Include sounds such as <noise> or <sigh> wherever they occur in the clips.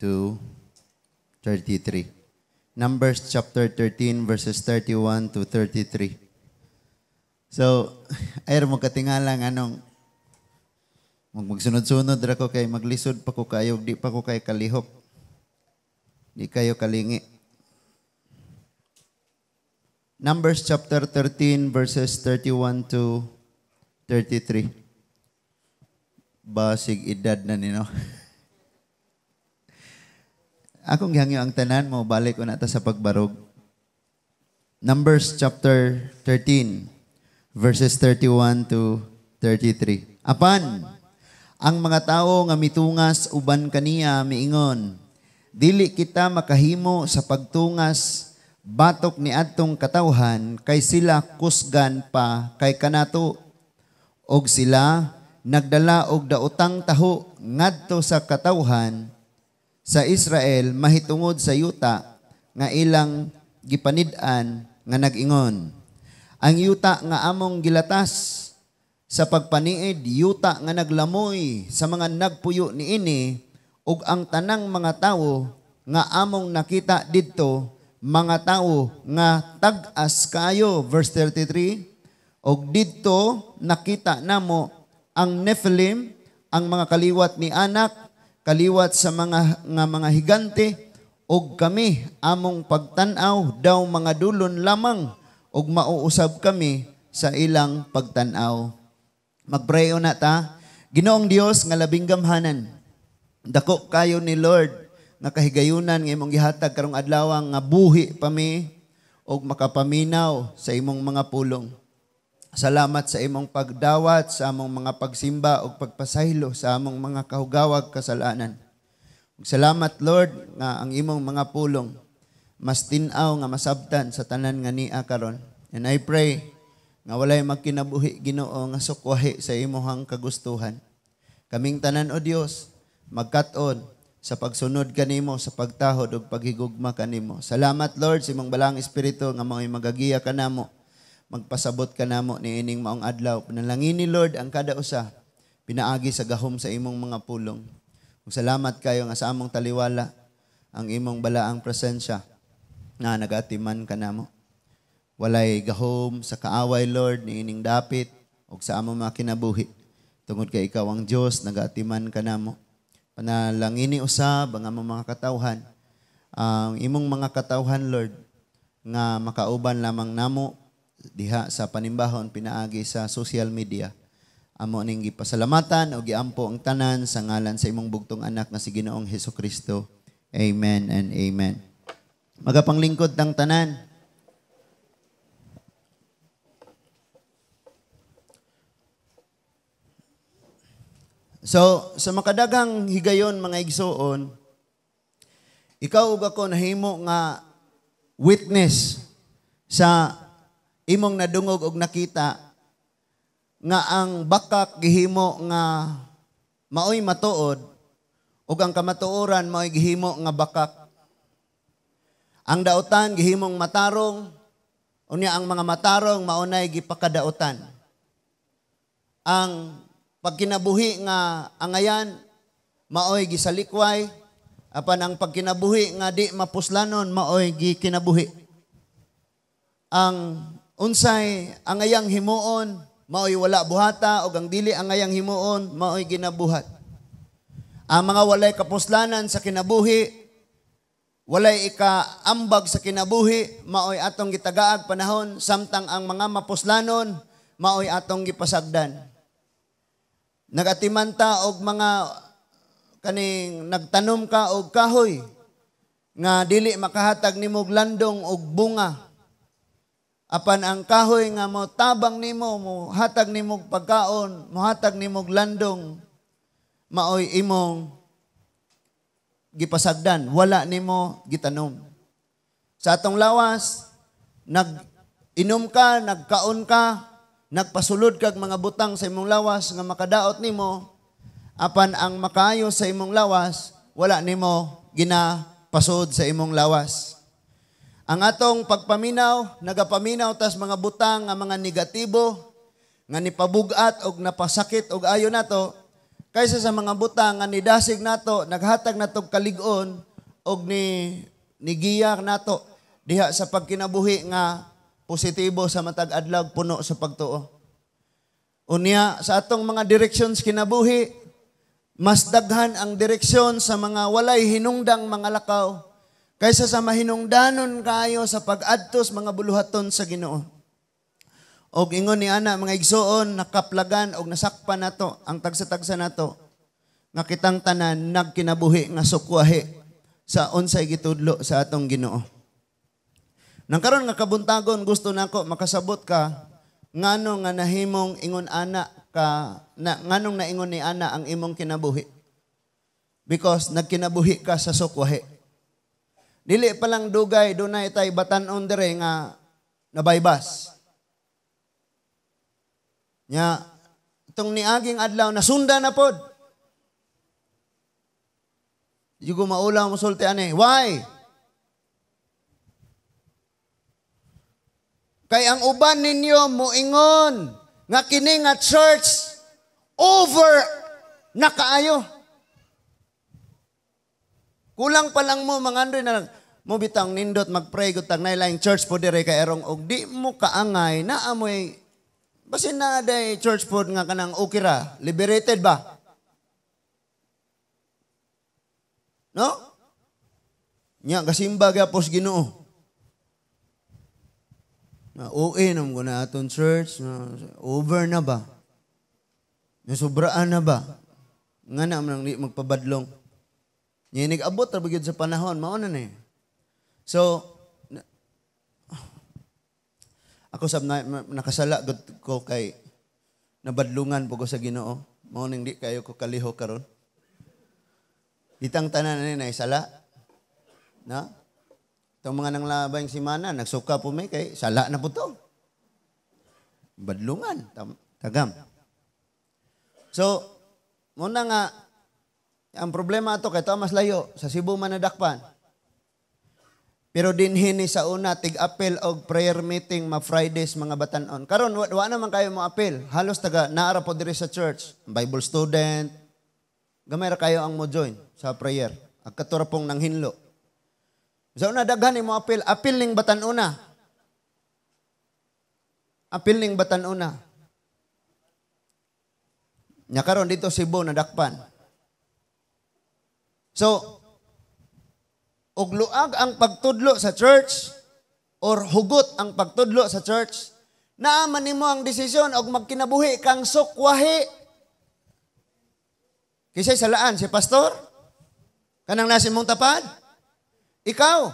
to 33. Numbers chapter 13 verses 31 to 33. So, <laughs> ayar mo katingalang anong magsunod-sunod ra ko kay maglisod pa ko kayo, di pa ko kay kalihok. Di kayo kalingi. Numbers chapter 13 verses 31 to 33. Basig edad na ni no. <laughs> Akong gihangyo ang tanan mo, balik ko na ta sa pagbarog. Numbers chapter 13, verses 31 to 33. Apan, ang mga tao nga mitungas uban kaniya miingon, dili kita makahimo sa pagtungas batok ni adtong katawhan kay sila kusgan pa kay kanato og sila nagdala og daotang taho ngadto sa katawhan sa Israel mahitungod sa yuta nga ilang gipanid-an nga nag-ingon. Ang yuta nga among gilatas sa pagpaniid yuta nga naglamoy sa mga nagpuyo niini ug ang tanang mga tawo nga among nakita didto mga tawo nga tag-as kayo verse 33 ug didto nakita namo ang Nephilim ang mga kaliwat ni anak kaliwat sa mga nga mga higante og kami among pagtan-aw daw mga dulon lamang og mauusab kami sa ilang pagtan-aw. Magprayo na ta. Ginoong Dios nga labing gamhanan. Dako kayo ni Lord nga kahigayunan nga imong gihatag karong adlaw nga buhi pa mi og makapaminaw sa imong mga pulong. Salamat sa imong pagdawat sa among mga pagsimba o pagpasaylo sa among mga kahugawag kasalanan. Salamat Lord nga ang imong mga pulong mas tinaw nga masabtan sa tanan nga niya karon. And I pray nga walay magkinabuhi Ginoo nga sukwahi sa imong kagustuhan. Kaming tanan o Dios magkaton sa pagsunod kanimo sa pagtahod ug paghigugma kanimo. Salamat Lord sa imong balang espiritu nga mao'y magagiya kanamo magpasabot ka namo ni ining maong adlaw. Panalangin ni Lord ang kada usa, pinaagi sa gahom sa imong mga pulong. Kung salamat kayo nga sa among taliwala, ang imong balaang presensya, na nagatiman ka namo. Walay gahom sa kaaway, Lord, ni ining dapit, o sa among mga kinabuhi. Tungod kay ikaw ang Diyos, nagatiman ka namo. Panalangini usab ang among mga katawhan, ang imong mga katawhan, Lord, nga makauban lamang namo diha sa panimbahon pinaagi sa social media. Amo ning gipasalamatan o giampo ang tanan sa ngalan sa imong bugtong anak nga si Ginoong Heso Kristo. Amen and amen. Magapanglingkod tang tanan. So, sa makadagang higayon mga igsoon, ikaw ug ako nahimo nga witness sa imong nadungog og nakita nga ang bakak gihimo nga maoy matuod ug ang kamatuoran maoy gihimo nga bakak. Ang daotan gihimong matarong unya ang mga matarong maunay gipakadaotan. Ang pagkinabuhi nga angayan maoy gisalikway apan ang pagkinabuhi nga di mapuslanon maoy gikinabuhi. Ang unsay ang ayang himuon mao'y wala buhata o ang dili ang ayang himuon mao'y ginabuhat. Ang mga walay kapuslanan sa kinabuhi walay ikaambag sa kinabuhi mao'y atong gitagaag panahon samtang ang mga mapuslanon mao'y atong gipasagdan. Nagatiman ta og mga kaning nagtanom ka og kahoy nga dili makahatag nimo landong og bunga Apan ang kahoy nga mo tabang nimo, mo hatag nimo pagkaon, mo hatag nimo landong, maoy imong gipasagdan, wala nimo gitanom. Sa atong lawas, nag-inom ka, nagkaon ka, nagpasulod kag mga butang sa imong lawas nga makadaot nimo, apan ang makayo sa imong lawas, wala nimo ginapasod sa imong lawas. Ang atong pagpaminaw, nagapaminaw tas mga butang nga mga negatibo nga nipabugat og napasakit og ayo nato kaysa sa mga butang nga nidasig nato, naghatag nato kalig-on og ni nigiyak nato diha sa pagkinabuhi nga positibo sa matag adlaw puno sa pagtuo. Unya sa atong mga directions kinabuhi, mas daghan ang direksyon sa mga walay hinungdang mga lakaw Kaysa sa mahinungdanon kayo sa pag-adtos mga buluhaton sa Ginoo. Og ingon ni ana mga igsoon nakaplagan og nasakpan nato ang tagsa-tagsa nato nga kitang tanan nagkinabuhi nga sukwahi sa unsay gitudlo sa atong Ginoo. Nang karon nga kabuntagon gusto nako makasabot ka ngano nga nahimong ingon ana ka na, nganong naingon ni ana ang imong kinabuhi. Because nagkinabuhi ka sa sukwahi. Dili lang dugay, dunay tay on dere nga nabaybas. Nya, ni aging adlaw, nasunda na pod. Yugo ko mo sulti ane. Why? Kay ang uban ninyo moingon nga kini nga church over nakaayo. kaayo. Kulang pa lang mo, mga androy na Mo bitang nindot, magpray, gutang na ilang church po dire kay erong og di mo kaangay, na amoy, Basin na day church food nga kanang ukira, liberated ba? No? Nya, kasimba gapos ginoo. Na uwi na ko na atong church, over na ba? Nasubraan na ba? Nga na, nang magpabadlong. Niya nag-abot ra sa panahon, mao na ni. So ako sab na, nakasala gud ko kay nabadlungan po ko sa Ginoo. Mao ning di kayo ko kaliho karon. Ditang tanan ni na sala. Na? Itong mga nang labay si Mana, nagsuka po may kay sala na po to. Badlungan, tam, tagam. So, muna nga, ang problema ato kay mas layo sa Cebu nadakpan. Pero dinhin ni sa una tig apel og prayer meeting ma Fridays mga batanon. Karon wa, wa naman kayo mo apel. Halos taga naara pod diri sa church, Bible student. Gamay ra kayo ang mo join sa prayer. Ang pong nang hinlo. Sa una daghan mo apel, apel ning batan-una. Apil ning batan-una. Nya karon dito sibo nadakpan. So, ugluag ang pagtudlo sa church or hugot ang pagtudlo sa church, naaman mo ang desisyon og magkinabuhi kang sukwahi. Kisay sa laan si pastor, kanang nasa imong tapad, ikaw,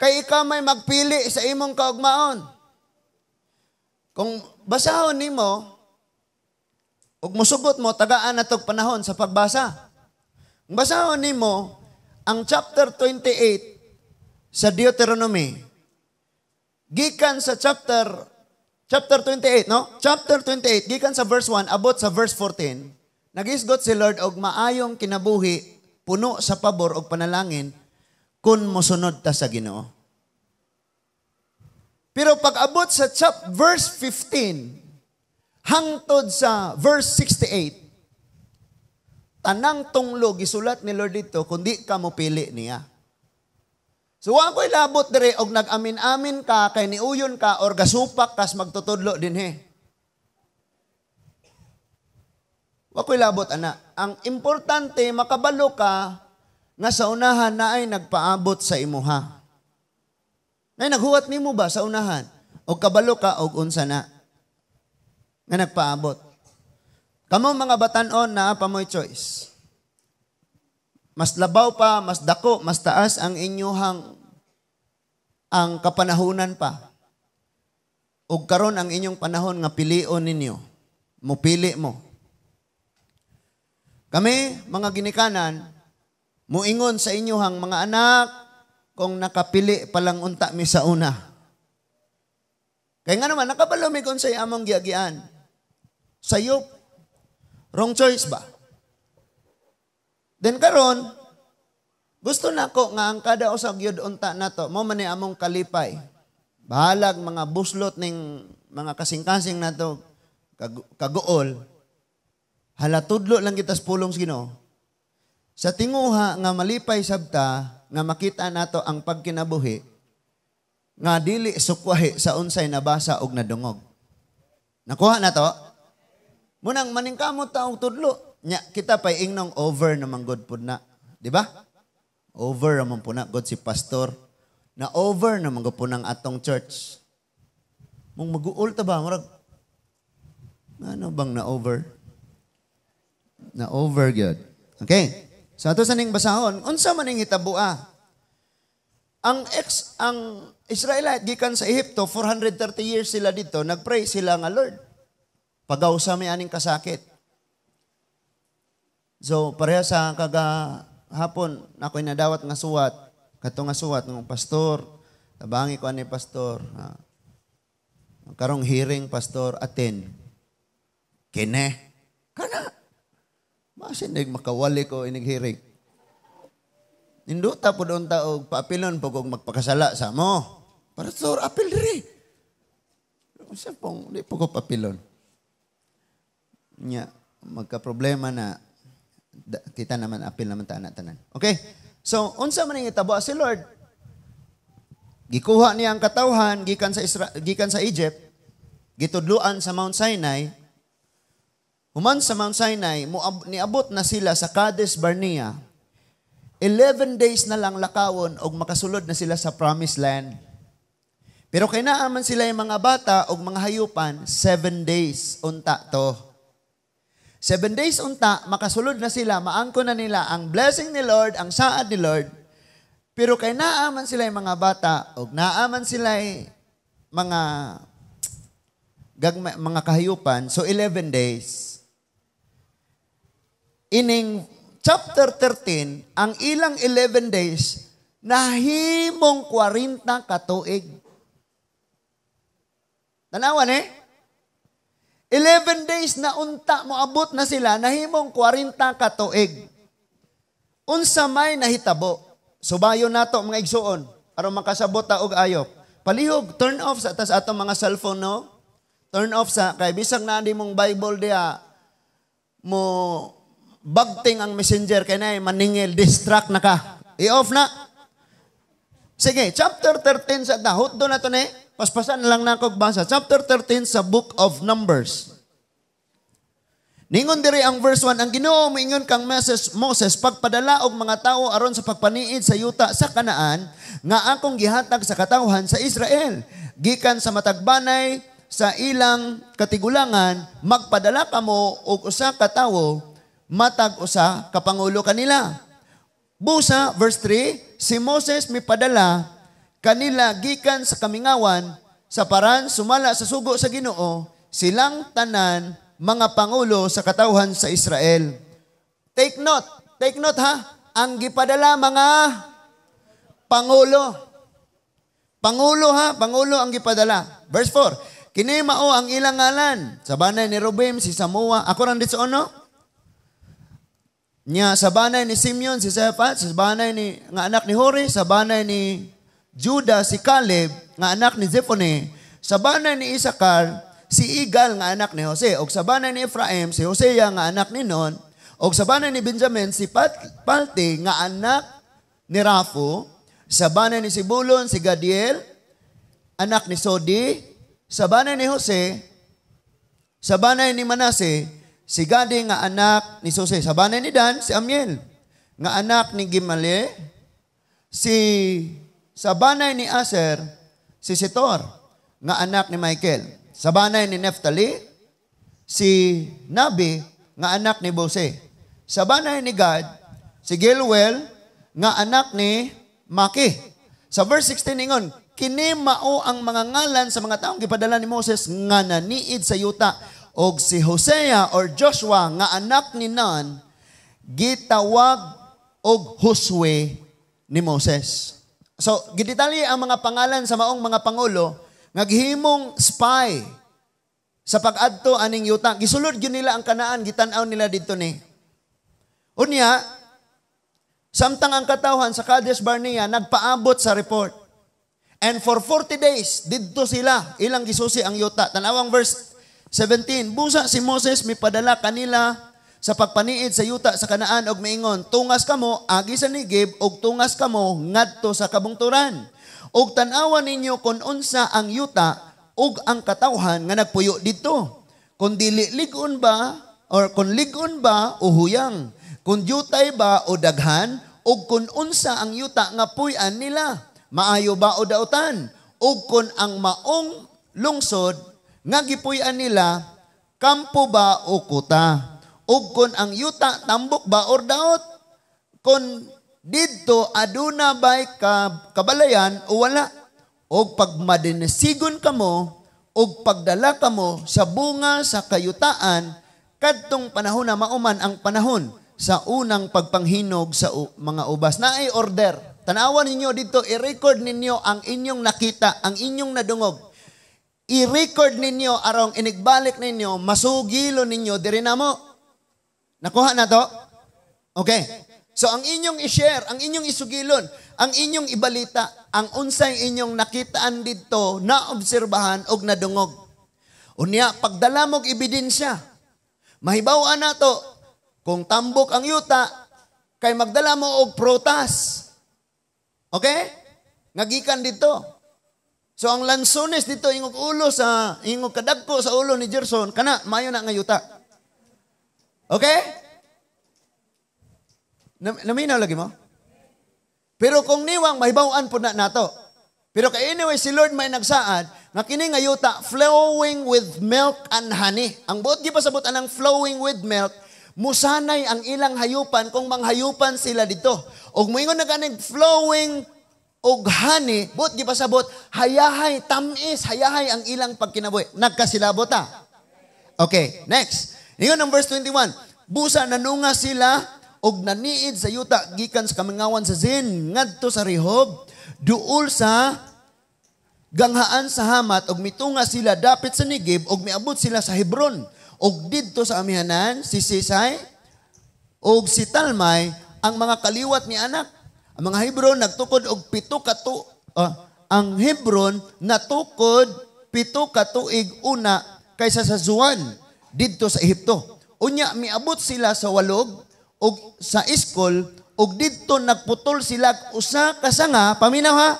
kay ikaw may magpili sa imong kaugmaon. Kung basahon nimo, ug musugot mo tagaan na panahon sa pagbasa. Basahon nimo ang chapter 28 sa Deuteronomy. Gikan sa chapter chapter 28, no? Chapter 28 gikan sa verse 1 abot sa verse 14. Nagisgot si Lord og maayong kinabuhi, puno sa pabor og panalangin kun mosunod ta sa Ginoo. Pero pag abot sa chap verse 15 hangtod sa verse 68, Tanang tunglo gisulat ni Lord dito kundi ka mo pili niya. So wa ko ilabot dire og nag-amin-amin ka kay niuyon ka or gasupak kas magtutudlo din he. Wa ko ilabot ana. Ang importante makabalo ka nga sa unahan na ay nagpaabot sa imuha. Nay naghuwat nimo ba sa unahan? og kabalo ka og unsa na nga nagpaabot? Kamo mga batanon na pamoy choice. Mas labaw pa, mas dako, mas taas ang inyuhang ang kapanahunan pa. Ug karon ang inyong panahon nga pilion ninyo. Mupili mo. Kami, mga ginikanan, muingon sa inyuhang mga anak, kung nakapili palang unta mi sa una. Kaya nga naman, nakabalumi kon sa among giyagian. Sayop, Wrong choice ba? Then karon, gusto nako nga ang kada usag yod unta nato, mo man ni among kalipay. Bahalag mga buslot ning mga kasing-kasing nato to, kag- kagool, halatudlo lang kita sa pulong sino. Sa tinguha nga malipay sabta, nga makita nato ang pagkinabuhi, nga dili sukwahi sa unsay nabasa og nadungog. Nakuha na to? Munang maningkamot taong tudlo. Nya, kita pa ingnong over namang God pud na. Di ba? Over naman po God si pastor. Na over naman God po ng atong church. Mung mag ta ba? murag ano bang na over? Na over God. Okay. So ato sa ning basahon, unsa man ning hitabua? Ang ex ang Israelite gikan sa Ehipto 430 years sila dito, nagpray sila nga Lord Pagaw sa may aning kasakit. So, pareha sa kagahapon, ako'y nadawat nga suwat. Kato nga suwat ng pastor. Tabangi ko ani pastor. Ha. Karong hearing pastor, atin. Kine. Kana. Masinig makawali ko inig hearing. Ninduta po doon taog paapilon po kung magpakasala sa mo. Pastor, apil diri. Sa pong, di po ko papilon nya magka-problema na da, kita naman apil naman ta anak tanan. Okay? So, unsa man ang itabo si Lord? Gikuha niya ang katawhan gikan sa Isra- gikan sa Egypt, gitudluan sa Mount Sinai. Human sa Mount Sinai, muab, niabot na sila sa Kadesh Barnea. 11 days na lang lakawon og makasulod na sila sa Promised Land. Pero kay naaman sila yung mga bata og mga hayupan, 7 days unta to. Seven days unta, makasulod na sila, maangko na nila ang blessing ni Lord, ang saad ni Lord. Pero kay naaman sila mga bata, o naaman sila mga gagma, mga kahayupan, so 11 days. Ining chapter 13, ang ilang 11 days, nahimong 40 katuig. Tanawan eh? 11 days na unta mo moabot na sila nahimong 40 ka tuig. Unsa may nahitabo. Subayo nato mga igsuon aron makasabot ta og ayo. Palihog turn off sa tas atong mga cellphone no. Turn off sa kay bisag na di mong Bible diha mo bagting ang messenger kay nay maningil distract na ka. I-off na. Sige, chapter 13 sa dahot do na to ni. Eh. Paspasan lang na ako basa. Chapter 13 sa Book of Numbers. Ningon diri ang verse 1, ang ginoo moingon kang Moses, Moses pagpadala og mga tao aron sa pagpaniid sa yuta sa kanaan, nga akong gihatag sa katawhan sa Israel. Gikan sa matagbanay, sa ilang katigulangan, magpadala ka mo og usa ka tawo, matag usa kapangulo kanila. Busa, verse 3, si Moses mipadala kanila gikan sa kamingawan sa paran sumala sa sugo sa Ginoo silang tanan mga pangulo sa katawhan sa Israel. Take note, take note ha. Ang gipadala mga pangulo. Pangulo ha, pangulo ang gipadala. Verse 4. Kini mao ang ilang ngalan sa banay ni Ruben si Samoa. Ako ran dit ono. Nya sa banay ni Simeon si Sephat, sa banay ni nga anak ni Hori, sa banay ni Judah si Caleb, nga anak ni Zephone, sa banay ni Isakar, si Igal nga anak ni Jose, ug sa banay ni Ephraim, si Hosea nga anak ni Nun, ug sa banay ni Benjamin, si Pat- Palti nga anak ni Rafu, sa banay ni Sibulon, si Gadiel, anak ni Sodi, sa banay ni Jose, sa banay ni Manase, si Gadi nga anak ni Jose, sa banay ni Dan, si Amiel, nga anak ni Gimale, si sa banay ni Aser, si Sitor, nga anak ni Michael. Sa banay ni Neftali, si Nabi, nga anak ni Bose. Sa banay ni Gad, si Gilwell, nga anak ni Maki. Sa verse 16 ningon, kini ang mga ngalan sa mga taong gipadala ni Moses nga naniid sa yuta og si Hosea or Joshua nga anak ni Nun gitawag og Josue ni Moses. So, giditali ang mga pangalan sa maong mga pangulo, naghimong spy sa pag-adto aning yuta. Gisulod yun nila ang kanaan, gitanaw nila dito ni. Unya, samtang ang katawhan sa Kadesh Barnea, nagpaabot sa report. And for 40 days, didto sila, ilang gisusi ang yuta. Tanawang verse 17, Busa si Moses, mipadala kanila sa pagpaniid sa yuta sa kanaan og miingon, tungas kamo agi sa nigib og tungas kamo ngadto sa kabungturan. Og tan-awan ninyo kon unsa ang yuta og ang katawhan nga nagpuyo didto. Kun dili ligon ba or kun ligon ba uhuyang, kun yutay ba o daghan og kun unsa ang yuta nga puy-an nila. Maayo ba o daotan og kun ang maong lungsod nga gipuy-an nila kampo ba o kuta? ug kon ang yuta tambok ba or daot kon didto aduna bay ka kabalayan o wala og pagmadinsigon kamo og pagdala kamo sa bunga sa kayutaan kadtong panahon na mauman ang panahon sa unang pagpanghinog sa mga ubas na ay order tanawan ninyo dito i-record ninyo ang inyong nakita ang inyong nadungog i-record ninyo arong inigbalik ninyo masugilo ninyo diri namo Nakuha na to? Okay. So ang inyong i-share, ang inyong isugilon, ang inyong ibalita, ang unsay inyong nakitaan didto, naobserbahan og nadungog. Unya pagdala mo ebidensya. Mahibaw-an nato kung tambok ang yuta kay magdala mo og protas. Okay? Nagikan dito. So ang lansones dito ingog ulo sa ingog kadagko sa ulo ni Jerson kana mayo na nga yuta. Okay? Naminaw lagi mo? Pero kung niwang, mahibawaan po na nato. Pero kay anyway, si Lord may nagsaad, nga kini nga yuta, flowing with milk and honey. Ang buot gi pasabot anang flowing with milk, musanay ang ilang hayupan kung manghayupan sila dito. Og moingon na kaning flowing og honey, di pa sabot, hayahay tamis, hayahay ang ilang pagkinabuhi. Nagkasilabot ta. Ah. Okay, next. Ingon ang verse 21, Busa nanunga sila og naniid sa yuta gikan sa kamingawan sa Zin ngadto sa Rehob duol sa ganghaan sa hamat og mitunga sila dapit sa Nigib og miabot sila sa Hebron og didto sa amihanan si Sisay og si Talmay ang mga kaliwat ni anak ang mga Hebron nagtukod og pito ka tu uh, ang Hebron natukod pito ka tuig una kaysa sa Zuan didto sa Ehipto. Unya miabot sila sa walog og sa iskol og didto nagputol sila usa ka sanga paminaw ha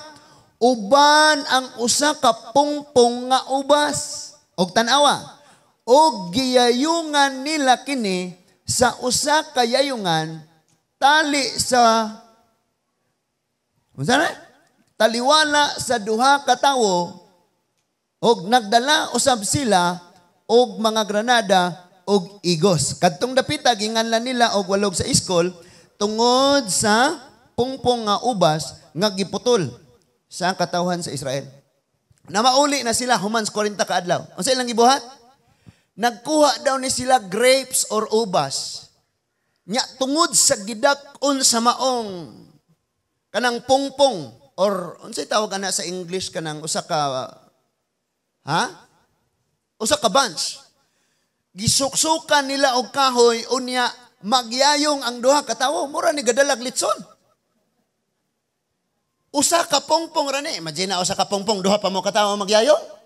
uban ang usa ka pungpong nga ubas og tan-awa og giyayungan nila kini sa usa ka yayungan tali sa unsa na taliwala sa duha ka tawo og nagdala usab sila og mga granada og igos. Kadtong dapita ginganlan nila og walog sa iskol tungod sa pungpong nga ubas nga giputol sa katawhan sa Israel. Na mauli na sila human 40 ka adlaw. Unsa ilang gibuhat? Nagkuha daw ni sila grapes or ubas. Nya tungod sa gidakon sa maong kanang pungpong or unsa tawag ana sa English kanang usa ka ha? o sa kabans. Gisuksukan nila og kahoy unya magyayong ang duha ka tawo mura ni gadalag litson. Usa ka pongpong rani, imagine usa ka pongpong duha pa mo ka tawo magyayong.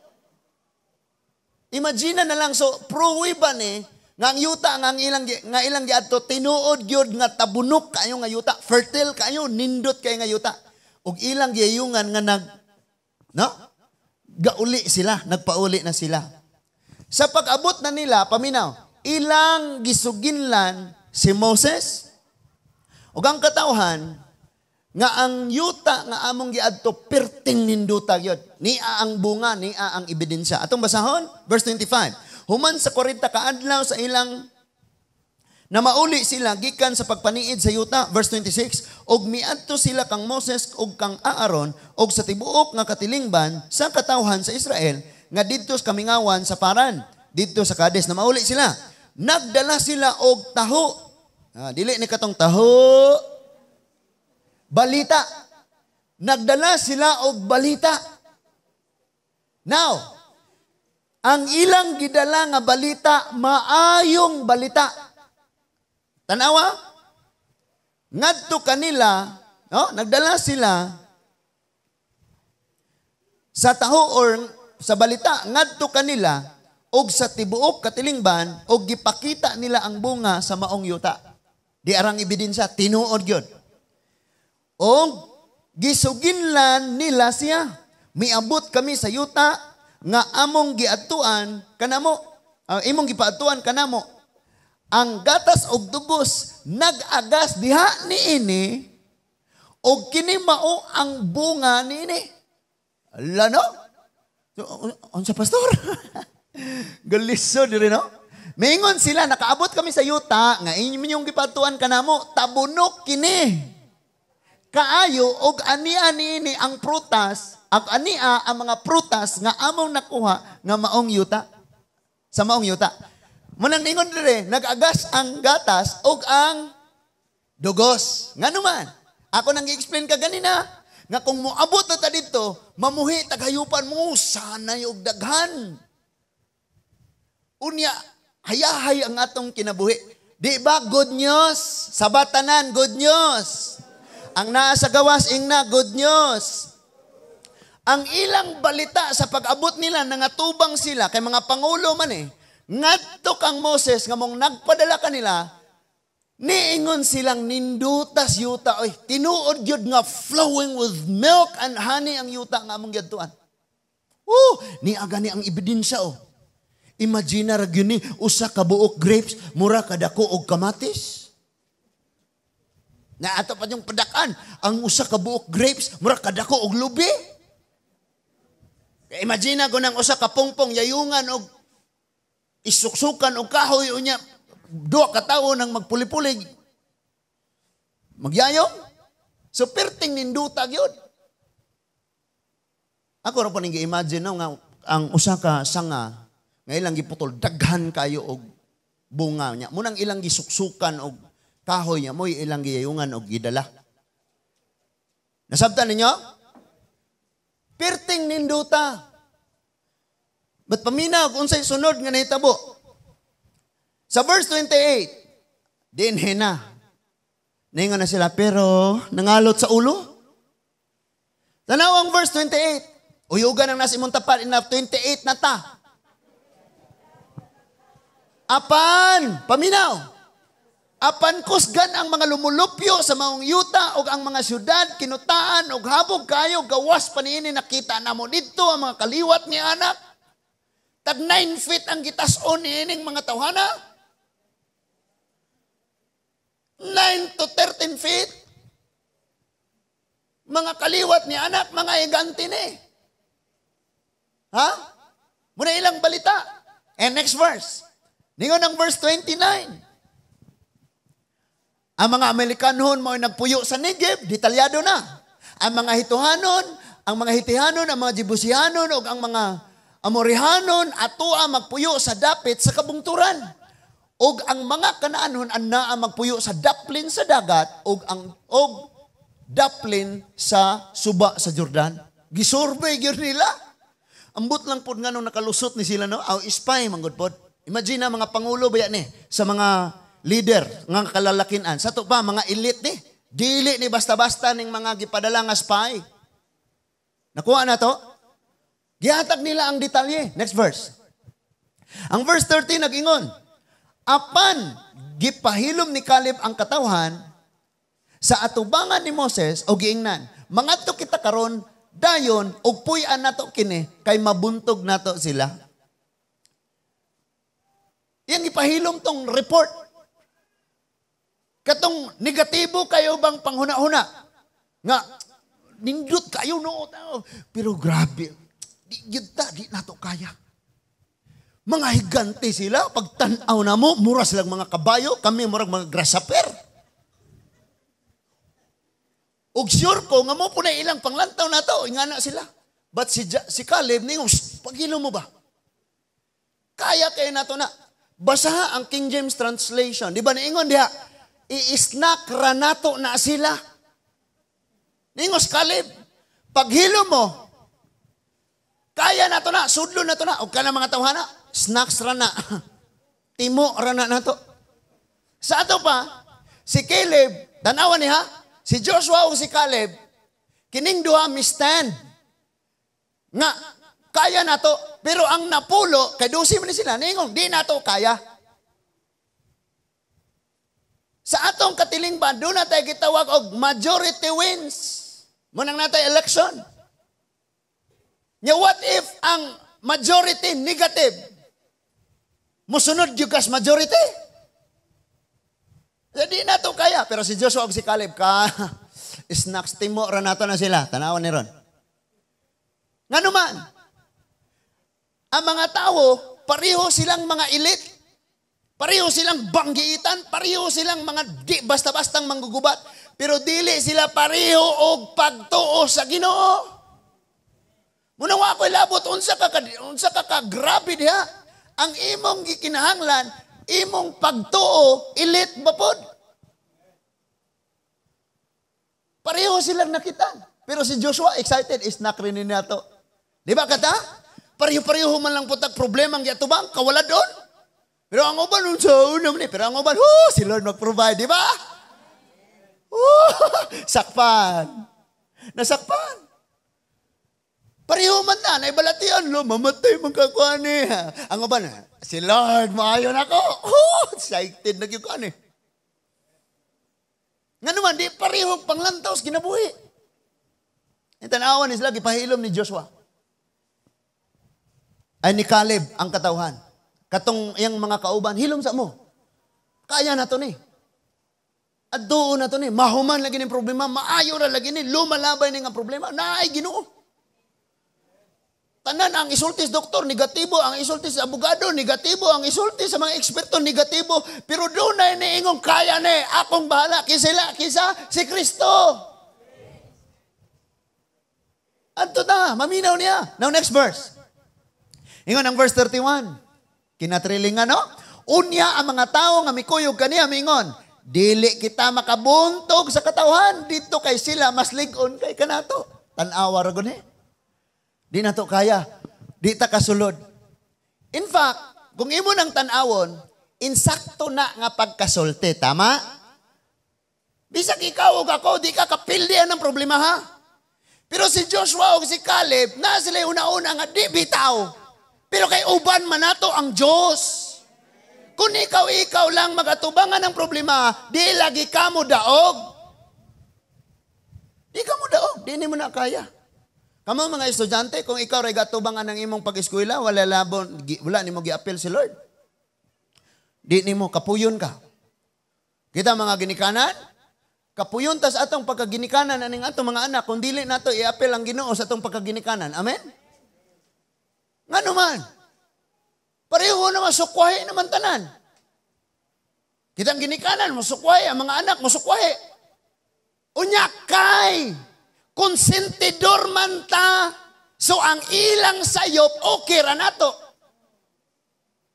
Imagine na lang so pruwi ba ni nga ang yuta nga ang ilang nga ilang giadto tinuod gyud nga tabunok kayo nga yuta, fertile kayo, nindot kay nga yuta. Og ilang giyayungan nga nag no? Gauli sila, nagpauli na sila. Sa pag-abot na nila, paminaw, ilang gisuginlan si Moses? O ang katawhan, nga ang yuta nga among giadto perting ninduta gyud ni ang bunga ni ang ebidensya atong basahon verse 25 human sa 40 ka adlaw sa ilang na mauli sila gikan sa pagpaniid sa yuta verse 26 og miadto sila kang Moses ug kang Aaron og sa tibuok nga katilingban sa katawhan sa Israel nga didto sa Kamingawan sa Paran, didto sa Kades na mauli sila. Nagdala sila og taho. Ah, dili ni katong taho. Balita. Nagdala sila og balita. Now, ang ilang gidala nga balita maayong balita. Tanawa? Ah. Ngadto kanila, no? nagdala sila sa taho or sa balita ngadto kanila og sa tibuok katilingban og gipakita nila ang bunga sa maong yuta. Di arang ebidensya tinuod gyud. Og gisuginlan nila siya. Miabot kami sa yuta nga among giatuan kanamo uh, imong gipaatuan kanamo ang gatas og dugos nagagas diha niini og kini mao ang bunga niini. Lano? So, on oh, oh, sa pastor? <laughs> Galiso diri no? Mingon sila, nakaabot kami sa yuta, nga inyong gipatuan kanamo, tabunok kini. Kaayo og ani-ani ini ang prutas, ang ania ang mga prutas nga among nakuha nga maong yuta. Sa maong yuta. Munang ingon dire, nagagas ang gatas og ang dugos. Nga naman, ako nang i-explain ka ganina, nga kung moabot na ta dito, mamuhi tagayupan mo, sana yung daghan. Unya, hayahay ang atong kinabuhi. Di ba good news? Sa batanan, good news. Ang naa sa gawas, ingna, good news. Ang ilang balita sa pag-abot nila, nangatubang sila, kay mga pangulo man eh, ngadto kang Moses, ngamong nagpadala kanila, Niingon silang nindutas yuta, oy, tinuod yun nga flowing with milk and honey ang yuta nga among yadtuan. Oh, niaga ni ang ebidensya oh. Imagine ra gyud ni usa ka buok grapes mura kadako og kamatis. Na ato pa yung padakan, ang usa ka buok grapes mura kadako og lubi. Imagina ko nang usa ka pongpong yayungan og isuksukan og kahoy unya duha ka tawo nang magpulipulig. Magyayo. So perting ninduta gyud. Ako ra pa ning imagine no, nga ang usa ka sanga nga ilang giputol daghan kayo og bunga niya. Munang ilang gisuksukan og kahoy niya moy ilang giyayungan og gidala. Nasabtan ninyo? Perting ninduta. Ba't paminaw kung sa'y sunod nga nahitabo? Sa verse 28, dinhe na. Naingon na sila, pero nangalot sa ulo. Tanaw ang verse 28. Uyugan ang nasa imong tapat, enough 28 na ta. Apan, paminaw. Apan kusgan ang mga lumulupyo sa maong yuta o ang mga syudad, kinutaan o habog kayo, gawas paniini nakita na mo dito ang mga kaliwat ni anak. Tag 9 feet ang gitason ni ining mga tawhana. 9 to 13 feet. Mga kaliwat ni anak, mga higanti ni. Ha? Muna ilang balita. And next verse. Ningon ang verse 29. Ang mga Amerikanhon mo nagpuyo sa Negev, detalyado na. Ang mga Hituhanon, ang mga Hitihanon, ang mga Jibusihanon, o ang mga Amorihanon, ato magpuyo sa dapit sa kabungturan og ang mga kanaanon ang naa magpuyo sa daplin sa dagat og ang og daplin sa suba sa Jordan. Gisurvey gyud nila. Ambot lang pod nganong nakalusot ni sila no, aw spy manggod pod. Imagine na mga pangulo baya ni eh? sa mga leader nga kalalakinan. Sa to pa mga elite ni eh? dili ni basta-basta ning mga gipadala nga spy. Nakuha na to? Gihatag nila ang detalye. Next verse. Ang verse 13 nagingon, Apan, gipahilom ni Caleb ang katawhan sa atubangan ni Moses o giingnan. Mga to kita karon dayon og puy-an nato kini kay mabuntog nato sila. Yang ipahilom tong report. Katong negatibo kayo bang panghuna-huna? Nga, nindot kayo no. Pero grabe, di, yun di nato kaya. Mga higante sila, pag tanaw na mo, mura silang mga kabayo, kami murag mga grassaper. Og sure ko, nga mo po na ilang panglantaw na to, ingana sila. But si, si Caleb, ning, pagilo mo ba? Kaya kayo na to na. Basa ang King James Translation. Di ba naingon diha? I-snack ranato na sila. Ningos Caleb, paghilo mo, kaya na to na, sudlo na to na, o ka na mga tawhana, snacks rana. <laughs> Timo rana na to. Sa ato pa, si Caleb, tanawan niya, si Joshua o si Caleb, kining duha stand. Nga, kaya na to. Pero ang napulo, kay dusi man sila, ningog, di na to kaya. Sa atong katiling ba, doon na tayo gitawag og majority wins. Munang natay election. Nga what if ang majority negative? Musunod yung kas majority. Hindi eh, na to kaya. Pero si Joshua o si Caleb, ka, <laughs> snacks timo ra nato na sila. Tanawan ni Ron. Nga naman, ang mga tao, pareho silang mga elite. Pareho silang banggiitan, pareho silang mga di basta-bastang manggugubat. Pero dili sila pareho og pagtuo sa Ginoo. Muna wa ko labot unsa ka unsa ka grabe diha ang imong gikinahanglan, imong pagtuo, ilit ba pod? Pareho silang nakita. Pero si Joshua excited, snack rin niya to. Di ba kata? Pareho-pareho man lang putag problema ang yatubang, kawala doon. Pero ang uban, sa unam ni, pero ang uban, oh, si Lord mag-provide, di ba? Oh, <laughs> sakpan. Nasakpan. Pareho man na, ibalatian, lo, mamatay man kakuani. Ang ba na, si Lord, maayo na ako. Oh, excited na kakuani. Nga naman, di pareho panglantaw sa kinabuhi. Itanawan ni lagi pahilom ni Joshua. Ay ni Caleb ang katawhan. Katong iyang mga kauban, hilom sa mo. Kaya na to ni. At doon na to ni. Mahuman lagi ng problema, maayo ra lagi ni. Lumalabay ni nga problema. Naay ginoo. Tanan ang isulti sa doktor, negatibo. Ang isulti sa abogado, negatibo. Ang isulti sa mga eksperto, negatibo. Pero doon na iniingong kaya ni eh. akong bahala kisila kisa si Kristo. Anto na, maminaw niya. Now next verse. Ingon ang verse 31. Kinatrilingan, ano? Unya ang mga tao nga mikuyog kaniya, mingon. Dili kita makabuntog sa katawhan. Dito kay sila, mas ligon kay kanato. Tanawa ragon eh. Di na to kaya. Di ta kasulod. In fact, kung imo nang tanawon, insakto na nga pagkasulte. Tama? Bisag ikaw o ako, di ka kapildian ng problema ha? Pero si Joshua o si Caleb, na sila una-una nga di bitaw. Pero kay uban man nato ang Diyos. Kung ikaw-ikaw lang magatubangan ng problema, di lagi ka mo daog. Di ka mo daog, di ni mo na kaya. Kamo mga estudyante, kung ikaw ray gatubangan ng imong pag-eskwela, wala labon, wala nimo giapil si Lord. Di nimo kapuyon ka. Kita mga ginikanan, kapuyon tas atong pagkaginikanan aning atong mga anak kung dili nato iapil ang Ginoo sa atong pagkaginikanan. Amen. Ngano man? Pareho na masukwahi naman tanan. Kitang ginikanan, masukwahi. Ang mga anak, masukwahi. Unyak kay! konsentidor man ta. So ang ilang sayop, okay ra nato.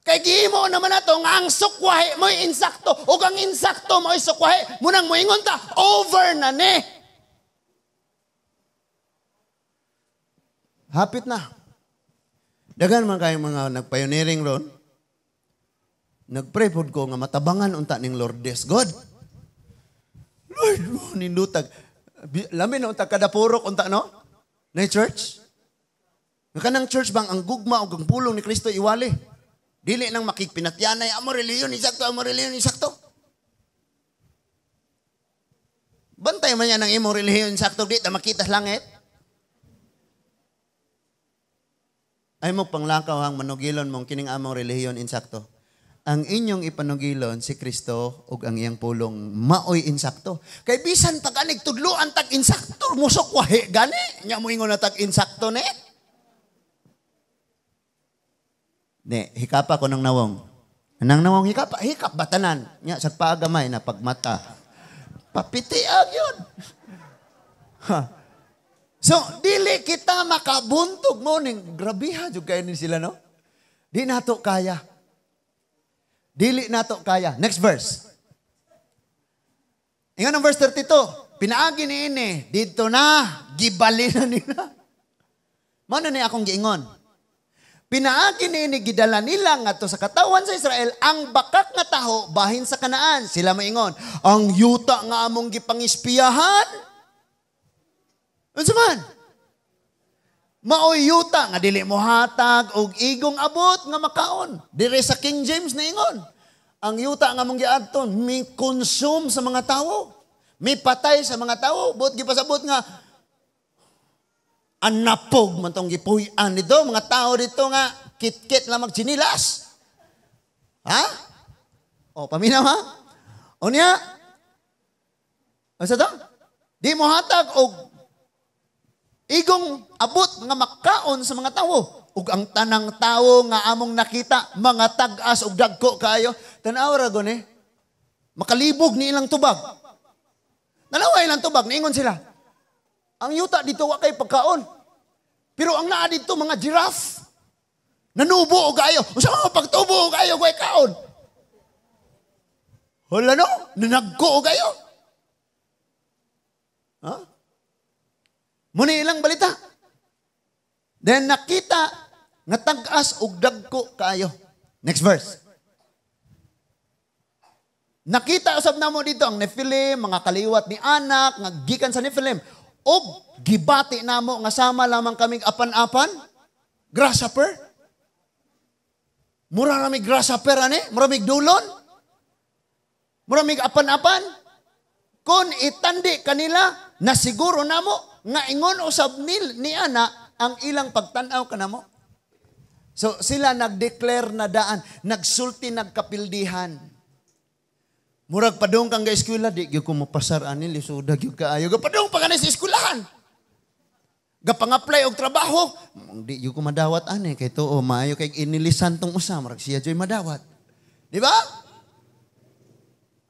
Kay gihimo naman nato nga ang sukwahe mo insakto o ang insakto mo sukwahe munang muingon ta over na ni. Hapit na. Dagan man kayo mga nagpioneering ron. Nagpray pud ko nga matabangan unta ning Lord Lordes God. Lord, nindutag. Lamin no, takadapuro unta no? Na church? Nga kanang church bang ang gugma o ang pulong ni Kristo iwali? Dili nang makikpinatyanay, amo reliyon, isakto, amo reliyon, isakto. Bantay man yan ang imong reliyon, sakto, di na makita sa langit. Ay mo panglakaw hang manugilon mong kining among reliyon insakto ang inyong ipanugilon si Kristo ug ang iyang pulong maoy insakto. Kay bisan pag anig tudluan tag insakto musok wahe gani nya mo ingon tag insakto ne. Ne, hikapa ko ng nawong. Nang nawong hikapa, hikap batanan. Nya sagpaagamay na pagmata. Papiti yun. Ha. So, dili kita makabuntog mo ning grabiha jud kay ni sila no. Di nato kaya. Dili nato kaya. Next verse. Ingon ang verse 32. Pinaagi ni ini, dito na, gibali na nila. Mano ni akong giingon? Pinaagi ni ini, gidala nila nga to sa katawan sa Israel, ang bakak nga taho bahin sa kanaan. Sila maingon, ang yuta nga among gipangispiyahan. Ano man? Maoy yuta nga dili mo hatag og igong abot nga makaon. Dire sa King James na ingon. Ang yuta nga mong giadton mi consume sa mga tawo. Mi patay sa mga tawo. Buot gipasabot nga anapog man tong gipuy-an dito mga tawo dito nga kitkit lang magsinilas. Ha? O paminaw ha? O niya? Ano to? Di mo hatag og Igong abot nga makaon sa mga tao. Ug ang tanang tao nga among nakita, mga tag-as ug dagko kayo. Tanaw ra eh. Makalibog ni ilang tubag. Nalawa ilang tubag, niingon sila. Ang yuta dito wa kay pagkaon. Pero ang naa dito mga giraffe. Nanubo og kayo. Usa mga oh, pagtubo og kayo kay kaon. Hola no, nanagko og kayo. Ha? Huh? Muni ilang balita. Then nakita nga tagas as og dagko kaayo. Next verse. Nakita usab namo dito ang Nephilim, mga kaliwat ni anak, nga gikan sa Nephilim. O gibati namo nga sama lamang kaming apan-apan, grasshopper. Mura rami grasshopper ani, murami dulon. Murami apan-apan. Kon itandi kanila nasiguro namo nga ingon usab ni, ni ana ang ilang pagtanaw kanamo. So sila nag-declare na daan, nagsulti nagkapildihan. Murag padong kang ga-eskwela di gyud ko mapasar ani lisuda gyud kaayo. Gapadong pagani kanay sa eskwelahan. pang apply og trabaho, di gyud ko madawat ani kay tuo oh, maayo kay inilisan tong usa murag siya joy madawat. Di ba?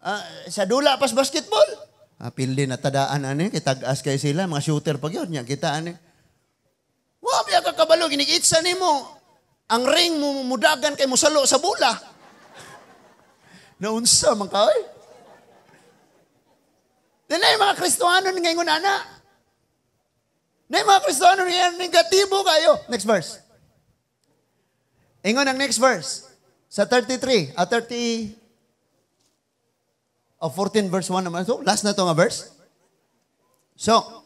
Uh, sa dula pas basketball. Uh, ah, pildi na tadaan ani, kitag-as kay sila, mga shooter pag yun, niya, kita ani. Wow, biya ka kabalo, ginikitsa ni mo. Ang ring mo, mudagan kay musalo sa bula. <laughs> Naunsa, man ka, eh. Dinay mga Kristohanon ingon ana. Nay mga Kristohanon ngayon, negatibo kayo. Next verse. Ingon ang next verse. Sa 33, at 30, Oh, 14 verse 1 naman. So, last na to verse. So,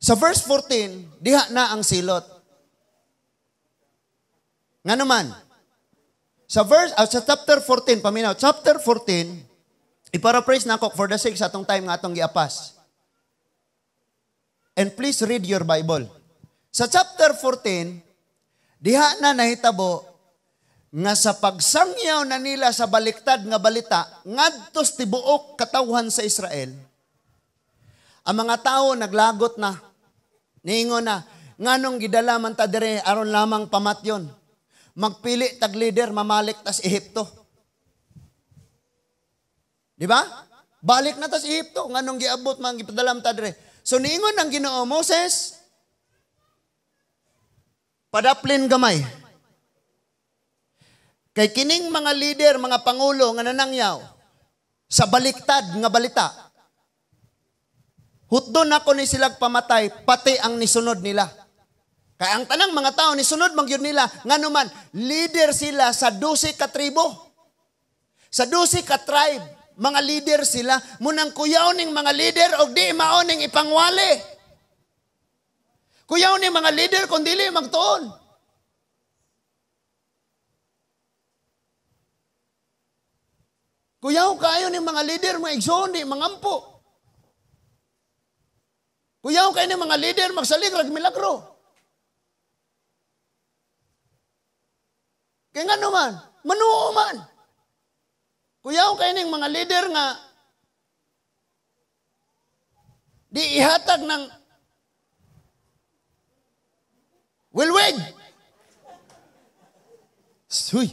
sa verse 14, diha na ang silot. Nga naman, sa verse, uh, sa chapter 14, paminaw, chapter 14, iparaphrase na ako for the sake sa atong time nga atong giapas. And please read your Bible. Sa chapter 14, diha na nahitabo nga sa pagsangyaw na nila sa baliktad nga balita, ngadtos tibuok katawhan sa Israel, ang mga tao naglagot na, niingon na, nganong gidala man ta dire aron lamang pamatyon. Magpili tag leader mamalik tas Ehipto. Di ba? Balik na tas Ehipto nganong giabot man gipadalam ta dire. So niingon ang Ginoo Moses, padaplin gamay Kay kining mga leader, mga pangulo nga nanangyaw sa baliktad nga balita. na ko ni silag pamatay pati ang nisunod nila. Kaya ang tanang mga tao nisunod magyud nila nganuman leader sila sa 12 ka tribo. Sa 12 ka tribe, mga leader sila munang kuyaw ning mga leader og di mao ning ipangwali. Kuyaw ning mga leader kun dili magtuon. Kuyaw kayo ni mga leader, mga igsoon, mga ampo. Kuyaw kayo ni mga leader, magsalig, rag milagro. Kaya nga naman, manuo man. Kuyaw kayo ng mga leader nga di ihatag ng wilwig. Uy,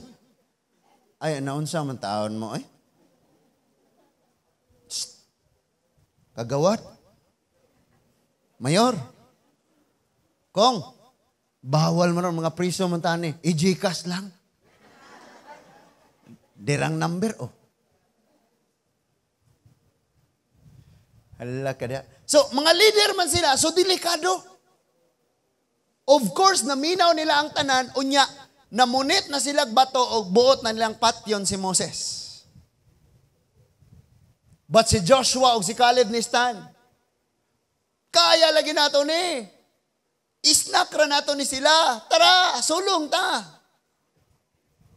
ay, naunsa man taon mo eh. Kagawat? Mayor? Kong? Bawal man mga priso man tani. Ijikas lang. Derang number, oh. Hala ka So, mga leader man sila, so delikado. Of course, naminaw nila ang tanan, unya, namunit na sila bato o buot na nilang patyon si Moses. But si Joshua o si Caleb ni Stan, kaya lagi nato ni. Isnak ra nato ni sila. Tara, sulong ta.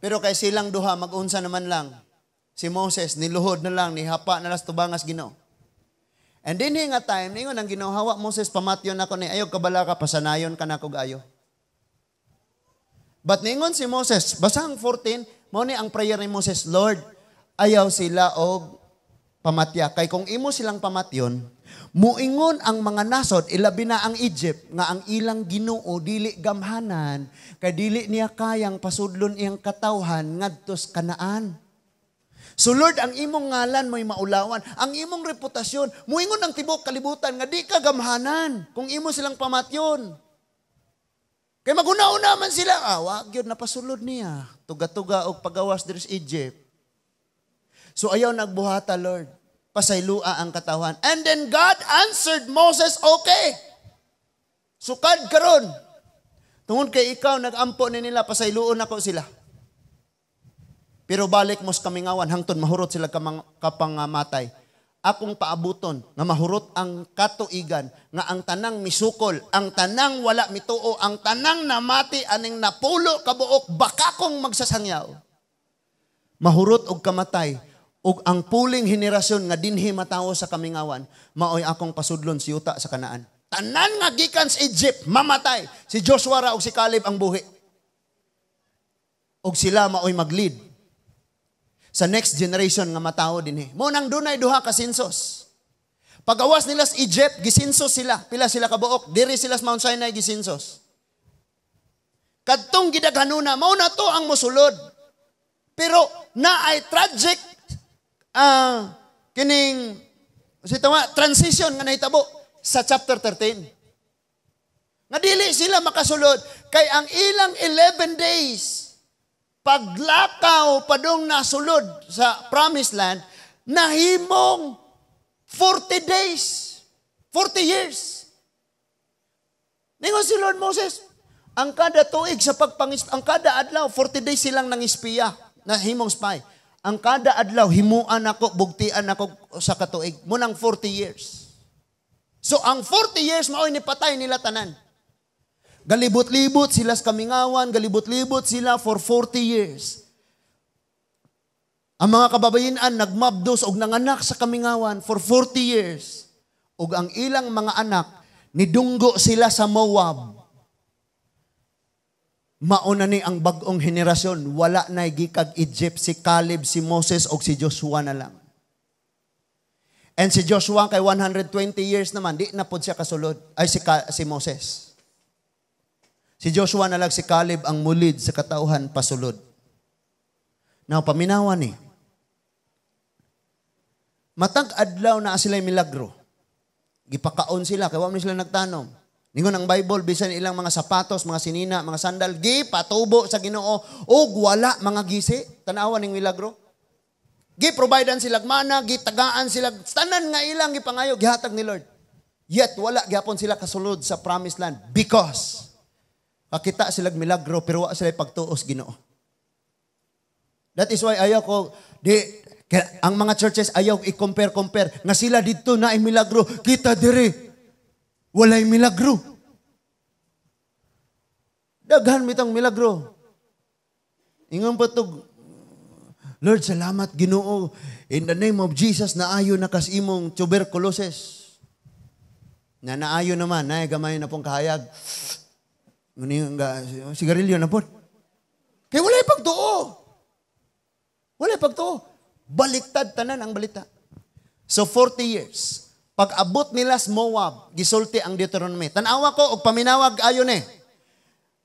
Pero kay silang duha, mag-unsa naman lang. Si Moses, niluhod na lang, ni hapa na las tubangas gino. And then nga time, ningon ang ginohawa, Moses, pamatyon ako ni, ayaw kabala ka, pasanayon ka na kog gayo. But ningon si Moses, basang 14, mo ni ang prayer ni Moses, Lord, ayaw sila og pamatya. Kay kung imo silang pamatyon, muingon ang mga nasod, ilabi na ang Egypt, nga ang ilang ginoo, dili gamhanan, kay dili niya kayang pasudlon iyang katawhan, ngadtos kanaan. So Lord, ang imong ngalan mo'y maulawan, ang imong reputasyon, muingon ang tibok kalibutan, nga di ka gamhanan, kung imo silang pamatyon. Kay maguna-una man sila, ah, wag yun, napasulod niya. Tuga-tuga og pagawas diri Egypt So ayaw nagbuhata, Lord. Pasaylua ang katawan. And then God answered Moses, okay. Sukad karon. Tungon kay ikaw, nagampo ni nila, pasayluon ako sila. Pero balik mo mos kamingawan, hangton mahurot sila kamang, kapangamatay. Akong paabuton, nga mahurot ang katuigan, nga ang tanang misukol, ang tanang wala mituo, ang tanang namati, aning napulo kabuok, baka kong magsasangyaw. Mahurot og kamatay, ug ang puling henerasyon nga dinhi matawo sa kamingawan maoy akong pasudlon si yuta sa kanaan tanan nga gikan sa Egypt mamatay si Joshua ra ug si Caleb ang buhi ug sila maoy maglead sa next generation nga matawo dinhi mo nang dunay duha ka sinsos pagawas nila sa Egypt gisinsos sila pila sila kabuok diri sila sa Mount Sinai gisinsos kadtong gidaghanuna mao na to ang mosulod pero naay tragic uh, kining si tama transition nga nahitabo sa chapter 13. Nga dili sila makasulod kay ang ilang 11 days paglakaw padong nasulod sa promised land nahimong 40 days 40 years Ningon si Lord Moses ang kada tuig sa pagpangis ang kada adlaw 40 days silang nangispiya na himong spy ang kada adlaw himuan ako, bugtian ako sa katuig. Munang 40 years. So ang 40 years mao ni patay nila tanan. Galibot-libot sila sa kamingawan, galibot-libot sila for 40 years. Ang mga kababayinan nagmabdos og nanganak sa kamingawan for 40 years. Ug ang ilang mga anak nidunggo sila sa Moab Mauna ni ang bagong henerasyon, wala na gikag Egypt si Caleb, si Moses o si Joshua na lang. And si Joshua kay 120 years naman, di na pod siya kasulod, ay si, Ka- si Moses. Si Joshua na lang si Caleb ang mulid sa katauhan pasulod. Now, paminawan ni. Eh. Matag adlaw na sila milagro. Gipakaon sila, kaya wala sila nagtanom. Ningon ang Bible, bisan ilang mga sapatos, mga sinina, mga sandal, gi, patubo sa ginoo, o wala mga gisi. Tanawan ng milagro. Gi, providean sila mana, gi, tagaan sila, tanan nga ilang ipangayo, gihatag ni Lord. Yet, wala gyapon sila kasulod sa promised land because makita sila milagro, pero wala sila pagtuos ginoo. That is why ayaw ko, di, ang mga churches ayaw i-compare-compare, na sila dito na ay milagro, kita diri, walay milagro. Daghan mitang milagro. Ingon Ingang to, Lord, salamat Ginoo. In the name of Jesus, naayo na kas imong tuberculosis. Na naayo naman, na gamay na pong kahayag. Sigarilyo na po. Kaya walay pagtuo. Walay pagtuo. Baliktad tanan ang balita. So 40 years, pag-abot nila sa Moab, gisulti ang Deuteronomy. Tanawa ko, og paminawag ayon eh.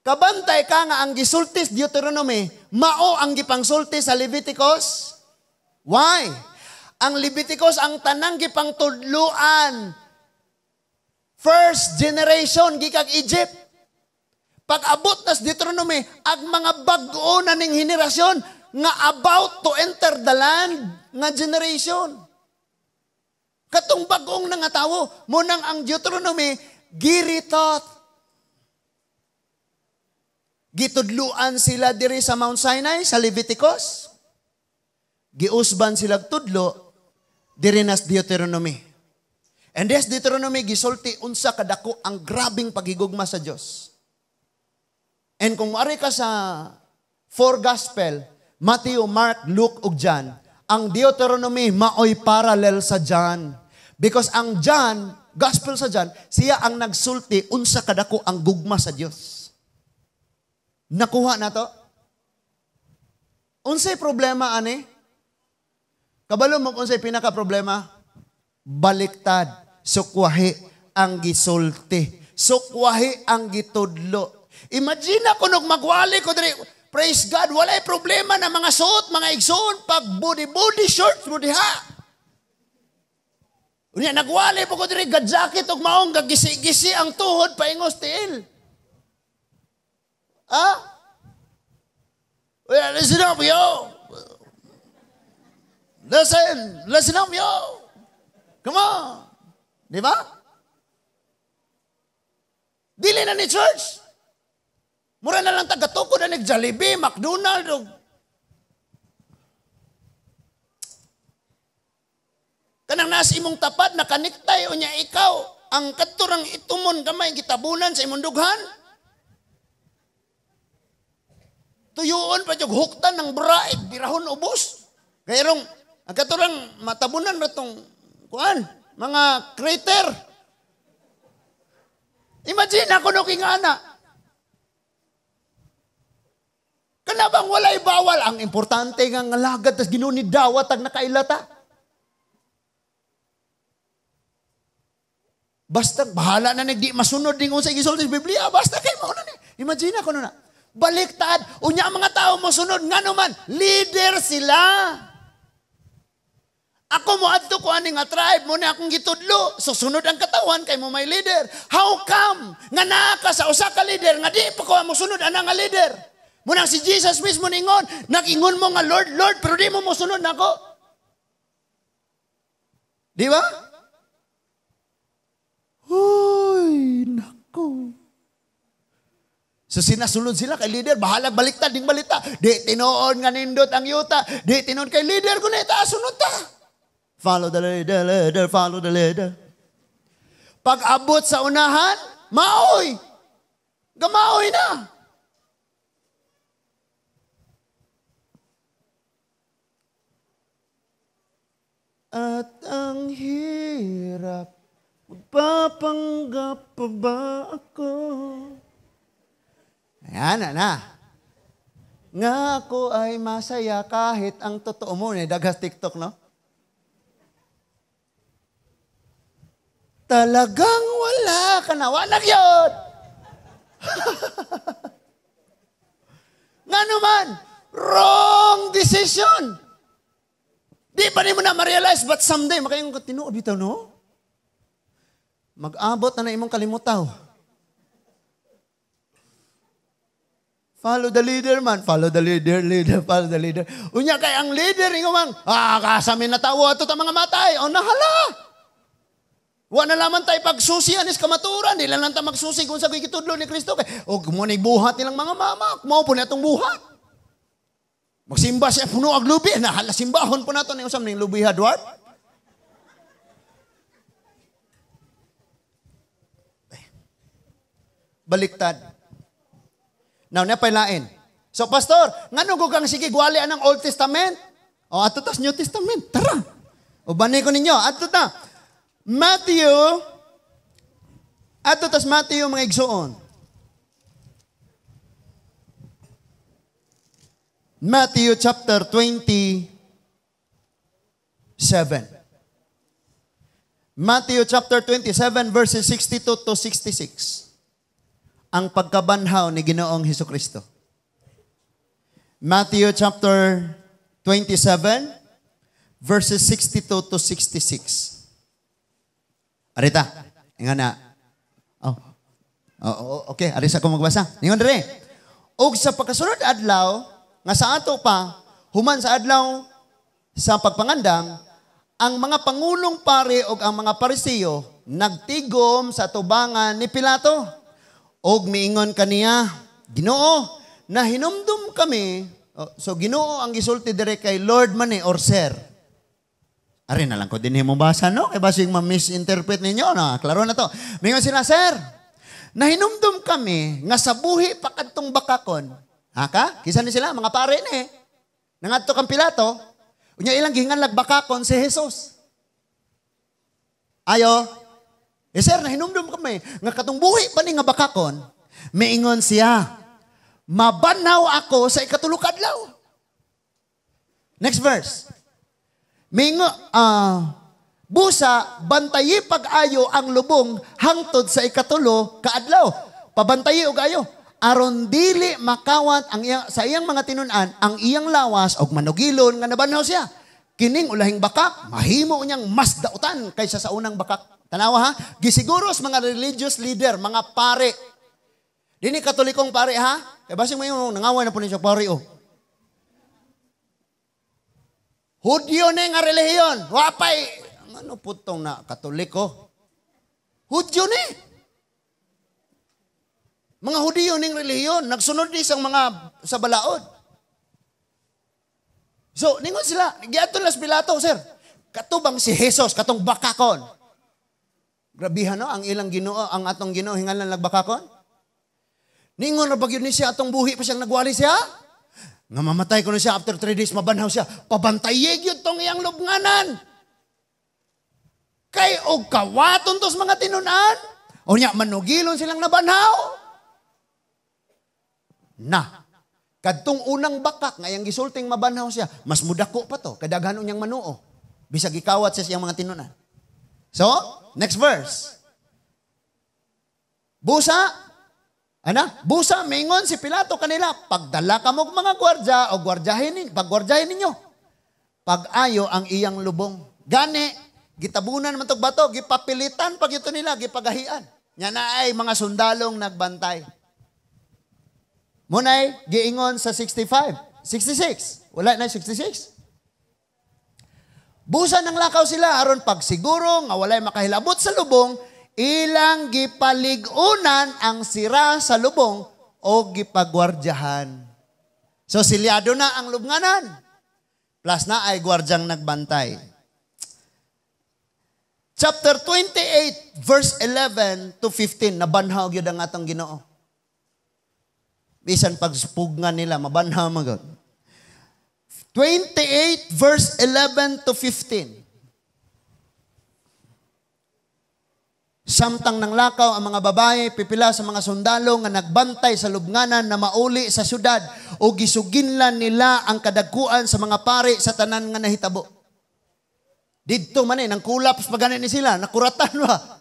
Kabantay ka nga ang gisulti sa Deuteronomy, mao ang gipangsulti sa Leviticus. Why? Ang Leviticus ang tanang gipangtudluan. First generation gikag Egypt. Pag-abot na sa Deuteronomy, ang mga bag-o na ning henerasyon nga about to enter the land nga generation. Katong bagong nangatawo, munang ang Deuteronomy, giritot. Gitudluan sila diri sa Mount Sinai, sa Leviticus. Giusban sila tudlo, diri nas Deuteronomy. And this Deuteronomy, gisulti unsa kadako ang grabing paghigugma sa Dios. And kung wari ka sa four gospel, Matthew, Mark, Luke, ug John, ang Deuteronomy maoy parallel sa John. Because ang John, gospel sa John, siya ang nagsulti unsa kadako ang gugma sa Dios. Nakuha na to? Unsay problema ani? Kabalo mo unsay pinaka problema? Baliktad, sukwahi ang gisulti, sukwahi ang gitudlo. Imagine ako nung magwali ko diri Praise God, walay problema na mga suot, mga igsoon, pag body-body shorts mo diha. Unya, nagwali po ko diri, gadjakit og maong gagisi-gisi ang tuhod, paingos til. Ha? Huh? Well, listen up, yo. Listen, listen up, yo. Come on. Di ba? Dili na ni church. Mura na lang tagatukod na nag-Jollibee, McDonald's, o... Kanang nas imong tapat, nakaniktay o niya ikaw, ang katurang itumon gamay, gitabunan sa imong dughan. Tuyoon pa yung huktan ng braig, birahon ubos. Kayrong, ang katurang matabunan na itong, kuan, mga crater. Imagine ako no king ana, ang importante nga nga lagad tas ginunidawat ag nakailata. Basta bahala na nagdi masunod ning unsa gisulti sa Biblia, basta kay mo na ni. Imagine ako na. Baliktad unya ang mga tao mosunod nganuman leader sila. Ako mo adto ko aning tribe mo ni akong gitudlo. Susunod ang katawan kay mo may leader. How come nga naa ka sa usa ka leader nga di pa ko mo sunod ana nga leader? Munang si Jesus mismo ningon, nakingon mo nga Lord, Lord, pero di mo mo sunod nako. Di ba? Uy, nako. So sinasulod sila kay leader, bahala balikta, ding balita. Di tinoon nga nindot ang yuta, di tinoon kay leader ko na sunod ta. Follow the leader, leader, follow the leader. Pag abot sa unahan, maoy. Gamaoy na. At ang hirap, magpapanggap pa ba ako? Ayan, na. Nga ako ay masaya kahit ang totoo mo, eh, dagas TikTok, no? Talagang wala ka na. Wala yun! <laughs> Nga naman, wrong decision. Di pa mo na ma-realize, but someday, makayong ka, tinuod bitaw, no? Mag-abot na na imong kalimutaw. Follow the leader man. Follow the leader, leader, follow the leader. Unya kay ang leader, ingo man, ah, kasamin na tao, ato ta mga matay. O nahala. Wa na laman tayo pagsusi, anis kamaturan. Di lang ta magsusi kung sa kitudlo ni Kristo. Kay, o, muna buhat nilang mga mama. Kumaupo na itong buhat. Magsimba siya puno ag lubi <laughs> na halasimbahon po nato ni usam ning lubi hadwar. Eh, baliktad. Now, napailain. So, pastor, ngano ko kang sige gwali anang Old Testament? O ato tas New Testament. Tara. O bani ko ninyo. Ato ta. Matthew. Ato tas Matthew mga igsuon. Matthew chapter 27. Matthew chapter 27 verses 62 to 66. Ang pagkabanhaw ni Ginoong Heso Kristo. Matthew chapter 27 verses 62 to 66. Arita, ingon na. Oh. oh. oh okay, arisa ko magbasa. Ingon dire. Og sa pagkasunod adlaw, nga sa ato pa, human sa adlaw sa pagpangandam, ang mga pangulong pare o ang mga pariseo nagtigom sa tubangan ni Pilato. Og miingon kaniya, Ginoo, na hinumdum kami, so Ginoo ang gisulti dire kay Lord man eh, or Sir. Ari na lang ko din mo basa, no? Kaya basing ma-misinterpret ninyo, no? Klaro na to. Mingon sila, Sir, na hinumdum kami nga sa buhi pa kadtong bakakon, Aka? Kisa ni sila, mga pare ni. eh. Nangadto kang Pilato, unya ilang gingan nagbakakon si Jesus. Ayo, eh sir, nahinumdum kami, nga katong buhi pa ni nga bakakon, miingon siya, mabanaw ako sa ikatulog kadlaw. Next verse. Mingo, uh, ah, busa, bantayi pag-ayo ang lubong hangtod sa ikatulo kaadlaw. Pabantayi og ayo aron dili makawat ang iyang, sa iyang mga tinunan ang iyang lawas og manugilon nga nabanhaw siya. Kining ulahing bakak mahimo niyang mas dautan kaysa sa unang bakak. Tanawa ha, gisiguro sa mga religious leader, mga pare. Dini katolikong pare ha. Kay basing mayo nangawa na po ni siya pare oh. Hudyo na nga relihiyon. Wapay. Ano putong na katoliko? Hudyo ni. Mga Hudiyo ning reliyon, nagsunod ni isang mga sa balaod. So, ningon sila, giaton las Pilato, sir. Katubang si Jesus, katong bakakon. Grabihan no, ang ilang ginoo, ang atong ginoo, hingalan nagbakakon. Ningon na bagyo ni siya, atong buhi pa siyang nagwali siya. Nga mamatay ko na siya, after three days, mabanhaw siya. Pabantayig yun tong iyang lubnganan. Kay og kawaton tos mga tinunan. O niya, manugilon silang nabanhaw na. Kadtong unang bakak, ngayang gisulting mabanaw siya, mas mudako pa to, kadaghanon niyang manuo. Bisag ikawat sa siyang mga tinunan. So, next verse. Busa, ana, busa, mingon si Pilato kanila, pagdala ka mo mga gwardya o gwardyahin, paggwardyahin ninyo. Pag-ayo ang iyang lubong. Gani, gitabunan man tog bato, gipapilitan pag ito nila, gipagahian. Nya na ay mga sundalong nagbantay. Munay, giingon sa 65. 66. Wala na 66. Busa ng lakaw sila, aron pagsiguro nga walay makahilabot sa lubong, ilang gipaligunan ang sira sa lubong o gipagwardyahan. So silyado na ang lubnganan. Plus na ay gwardyang nagbantay. Chapter 28, verse 11 to 15, nabanhaw yun ang atong ginoo. Bisan pagpugngan nila, mabanha magod. 28 verse 11 to 15. Samtang nang lakaw ang mga babae, pipila sa mga sundalo nga nagbantay sa lubnganan na mauli sa syudad o gisuginlan nila ang kadagkuan sa mga pare sa tanan nga nahitabo. Didto man eh, nang kulaps pa ni sila, nakuratan ba?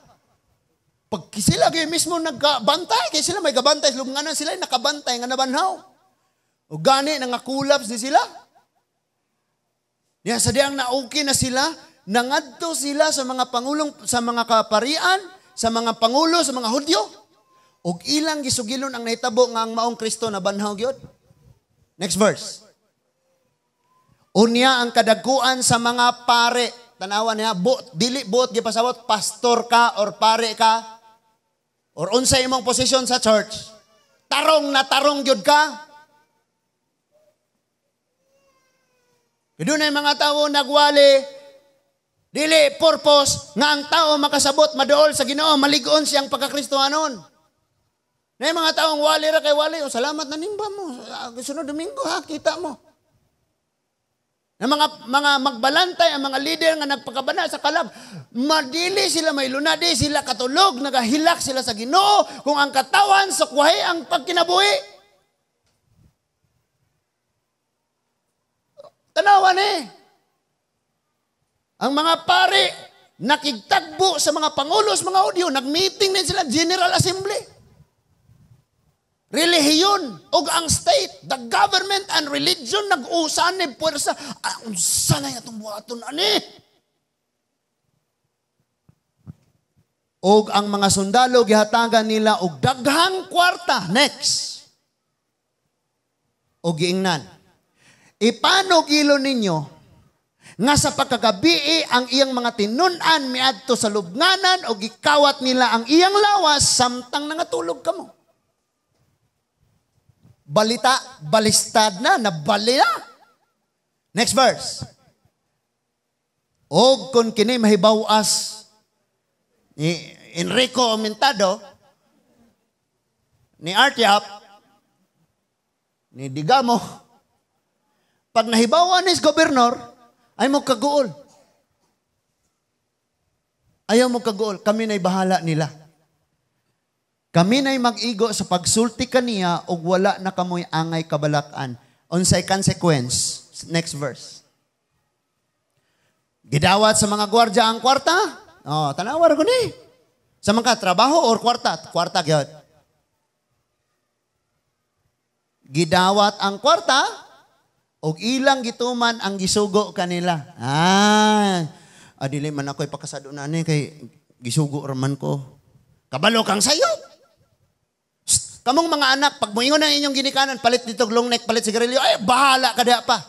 Pag sila kayo mismo nagbantay, kay sila may gabantay, lumnganan sila, nakabantay nga nabanhaw. O gani, nangakulabs ni sila. Niya, yeah, sa diyang nauki na sila, nangadto sila sa mga pangulong, sa mga kaparian, sa mga pangulo, sa mga hudyo. O ilang gisugilon ang nahitabo nga ang maong Kristo na banhaw gyud. Next verse. Unya ang kadaguan sa mga pare. Tanawa niya, buot, dili buot, gipasawot, pastor ka or pare ka, or unsa imong posisyon sa church, tarong na tarong gyud ka. Kadunay mga tao nagwali dili purpose nga ang tao makasabot maduol sa Ginoo maligon siyang pagkakristohanon. May mga taong wali ra kay wali, o oh, salamat na nimba mo. Ah, sunod Domingo ha, kita mo. Na mga, mga magbalantay, ang mga leader nga nagpakabana sa kalab, madili sila may lunadi, sila katulog, nagahilak sila sa ginoo, kung ang katawan, sukwahe ang pagkinabuhi. Tanawan eh. Ang mga pare, nakigtagbo sa mga pangulo, sa mga audio, nagmeeting din sila, General Assembly relihiyon ug ang state, the government and religion nag-usa ni puwersa. Ah, unsa na atong buhaton ani? Og ang mga sundalo gihatagan nila og daghang kwarta next og giingnan ipano gilo ninyo nga sa pagkagabi ang iyang mga tinun-an miadto sa lubnganan og gikawat nila ang iyang lawas samtang nangatulog kamo balita, balistad na, nabali na. Next verse. O kung kini as ni Enrico Omentado, ni Artiap, ni Digamo, pag nahibawa ni gobernador, ay mo kaguol. Ayaw mo kaguol, kami na'y bahala nila. Kami na'y mag-igo sa pagsulti kaniya ug wala na kamoy angay kabalakan. Unsay consequence? Next verse. Gidawat sa mga gwardiya ang kwarta. Oh, tanawar ko ni. Sa mga trabaho or kwarta? Kwarta gyud. Gidawat ang kwarta ug ilang gituman ang gisugo kanila. Ah. Adili man ako'y pakasado ni kay gisugo raman ko. Kabalo kang sayop. Kamong mga anak, pag muingon ang inyong ginikanan, palit nitog long neck, palit sigarilyo, ay, bahala ka da pa.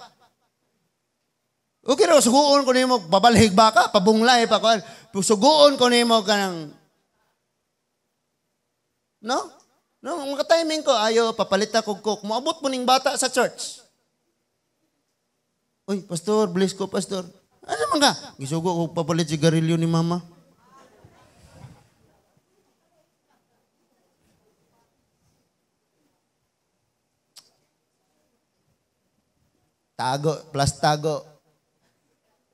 Okay raw, suguon ko nimo, babalhig ba ka, pabunglay pa ko. Suguon ko nimo kanang No? No, ang timing ko, ayo, papalit na kog kok. Maabot mo ning bata sa church. Uy, pastor, bless ko, pastor. Ano man ka? Gisugo ko papalit sigarilyo ni mama. Tago plus tago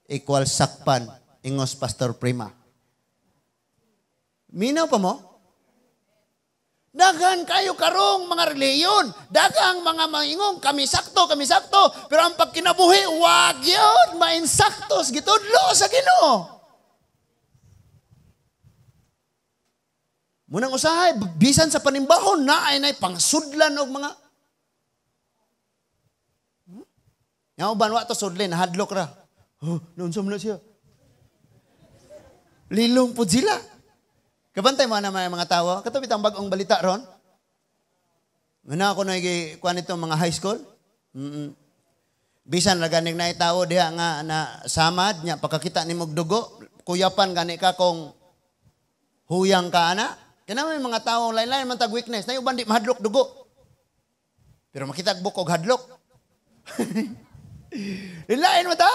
equal sakpan. Ingos Pastor Prima. Minaw pa mo? Daghan kayo karong mga reliyon. Daghang mga maingong, kami sakto, kami sakto. Pero ang pagkinabuhi, wag yun, mainsaktos, gitudlo sa ginoo. Munang usahay, bisan sa panimbahon, na nay pangsudlan og mga Nga uban, wa to sudlin, hadlok ra. Oh, naunsam na siya. Lilong po sila. Kabantay mo naman mga tao. Katapit ang bagong balita ron. Muna ako na kuan itong mga high school. Mm-mm. Bisan laganig na itawo diha nga na samad niya pagkakita ni Mugdugo. Kuyapan gani ka kung huyang ka ana. Kaya may mga tao lain-lain man tag weakness. Na yung bandit mahadlok dugo. Pero makita bukog hadlok. <laughs> Ilain mo ta?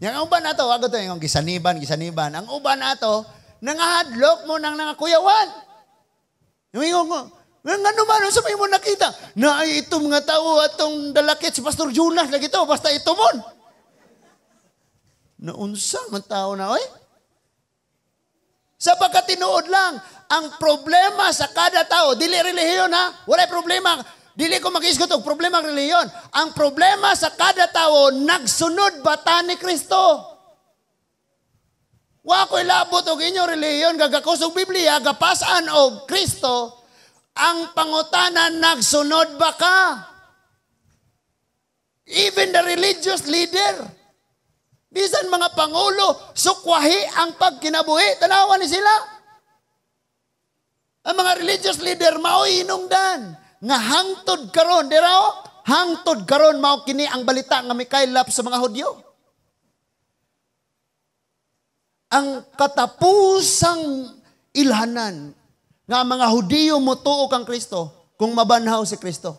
Yang uban nato, wag to yung gisaniban, gisaniban. Ang uban nato, nangahadlok mo nang nangakuyawan. Yung ingon mo, Ngano man, sa mo nakita, na ito mga tao atong dalakit si Pastor Jonas lagi to, basta ito mon. Naunsa man tao na, oy? Sa pagkatinuod lang, ang problema sa kada tao, dili relihiyon ha, wala problema, Dili ko makisgot og problema ang reliyon. Ang problema sa kada tao, nagsunod ba ta ni Kristo? Wa ko ilabot og inyong reliyon, gagakos og Biblia, gapasan og Kristo, ang pangutana, nagsunod ba ka? Even the religious leader, bisan mga pangulo, sukwahi ang pagkinabuhi, tanawa ni sila. Ang mga religious leader, maoy inungdan nga hangtod karon diraw hangtod karon mao kini ang balita nga lap sa mga Hudyo. Ang katapusang ilhanan nga mga Hudyo motuo kang Kristo kung mabanhaw si Kristo.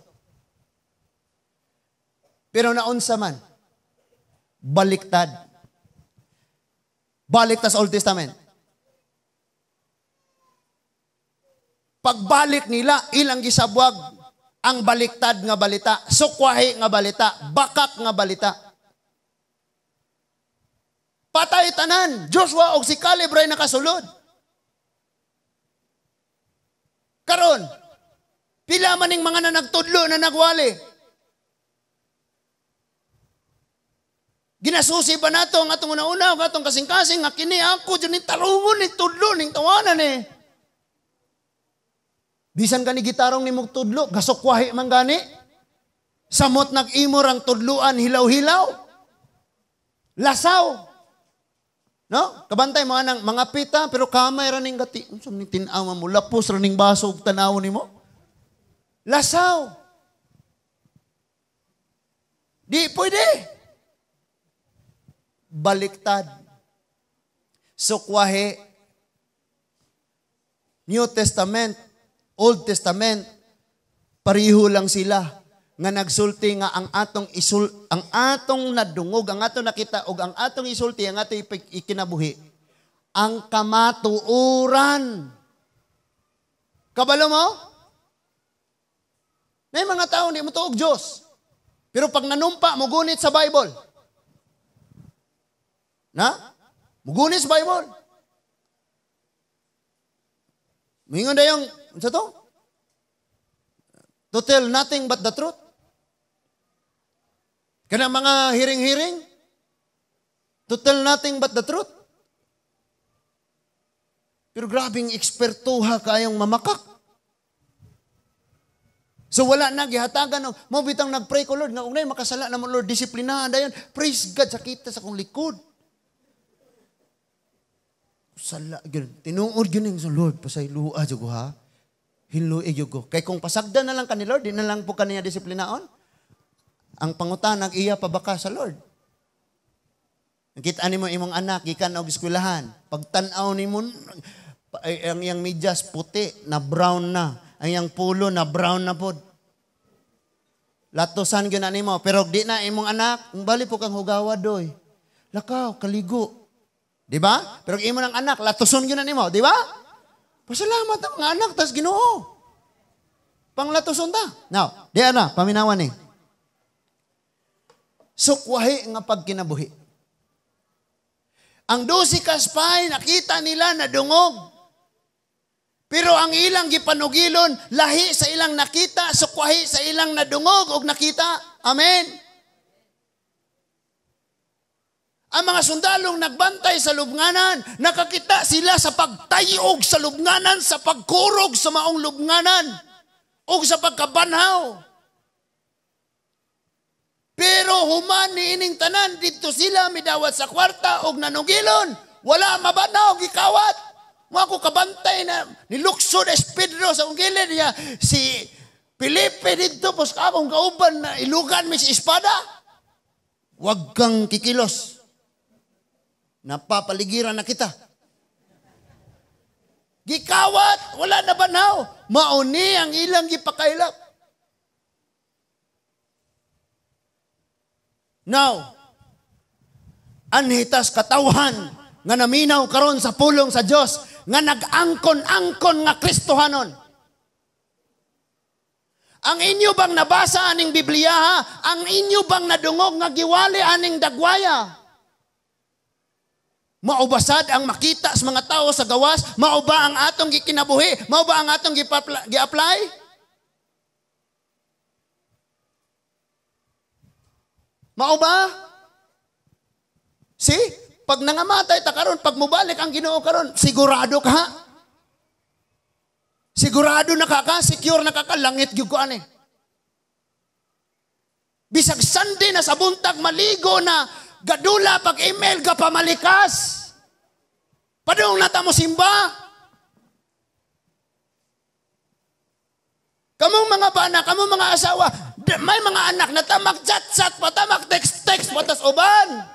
Pero naunsa man baliktad. Balik tas Old Testament. Pagbalik nila, ilang gisabwag ang baliktad nga balita, sukwahi nga balita, bakak nga balita. Patay tanan, Joshua og si Caleb ray nakasulod. Karon, pila man ning mga nanagtudlo na nagwali. Ginasusi ba nato ang atong una-una, atong kasing-kasing, nga kini ako, dyan ni tarungon, ni tudlo, ni tawanan eh. Bisan kani gitarong ni tudlo, gasok wahi man gani. Samot nag-imor ang tudluan, hilaw-hilaw. Lasaw. No? Kabantay mo anang mga pita, pero kamay raning gati. Unsam ni tinawa mo, lapos raning baso, tanaw ni mo. Lasaw. Di pwede. Baliktad. Sukwahe. New Testament, Old Testament, pariho lang sila nga nagsulti nga ang atong isul ang atong nadungog ang atong nakita og ang atong isulti ang atong ikinabuhi ang kamatuuran kabalo mo may mga tao hindi mo tuog Dios pero pag nanumpa mo gunit sa Bible na mugunit sa Bible Mingon dayong Unsa to? To tell nothing but the truth. Kana mga hiring-hiring, to tell nothing but the truth. Pero grabing ekspertuha kayong mamakak. So wala na gihatagan og mo bitang nagpray ko Lord nga unay makasala na mo Lord disiplinahan dayon. Praise God sa kita sa kong likod. Sala gyud. Tinuod gyud ning Lord pasay luha jud ha hinlo iyugo. Kay kung pasagda na lang ka ni Lord, di na lang po kaniya disiplinaon. Ang pangutanag iya pabaka sa Lord. Nakita ni mo imong anak, gikan og eskwelahan. Pagtanaw ni mo, ang iyang medyas puti, na brown na. Ang iyang pulo, na brown na pod. Latosan gyud na nimo, pero di na imong anak, bali po kang hugawa doy. Lakaw, kaligo. Di ba? Pero imo ng anak, latoson gyud na nimo, di ba? Pasalamat ang mga anak, tas ginoo. Panglatuson ta. Now, di ana, paminawan ni. Sukwahi nga pagkinabuhi. Ang dosi kaspay, nakita nila na dungog. Pero ang ilang gipanugilon, lahi sa ilang nakita, sukwahi sa ilang nadungog, og nakita. Amen. Ang mga sundalong nagbantay sa lubnganan, nakakita sila sa pagtayog sa lubnganan, sa pagkurog sa maong lubnganan, o sa pagkabanhaw. Pero human ni ining tanan, dito sila midawat sa kwarta o nanugilon. Wala mabanaw, gikawat. Mga ko kabantay na niluksod es Pedro sa ungilin niya. Si Felipe dito, pos kabong kauban na ilugan mi si espada. Huwag kang kikilos napapaligiran na kita. Gikawat, wala na banaw. Mauni ang ilang gipakailap. Now, anhitas katawhan nga naminaw karon sa pulong sa Dios nga nagangkon-angkon nga Kristohanon. Ang inyo bang nabasa aning Biblia ha? Ang inyo bang nadungog nga giwali aning dagwaya? Maubasad ang makita sa mga tao sa gawas, mauba ang atong gikinabuhi, mauba ang atong gi-apply. Mauba? Si? Pag nangamatay ta karon, pag mubalik ang Ginoo karon, sigurado ka. Sigurado na ka secure na ka, langit gyud ko ani. Bisag Sunday na sa buntag maligo na gadula pag email ga pamalikas. Padung nata mo simba. Kamong mga bana, kamong mga asawa, may mga anak na tamak chat chat pa tamak text text patas uban.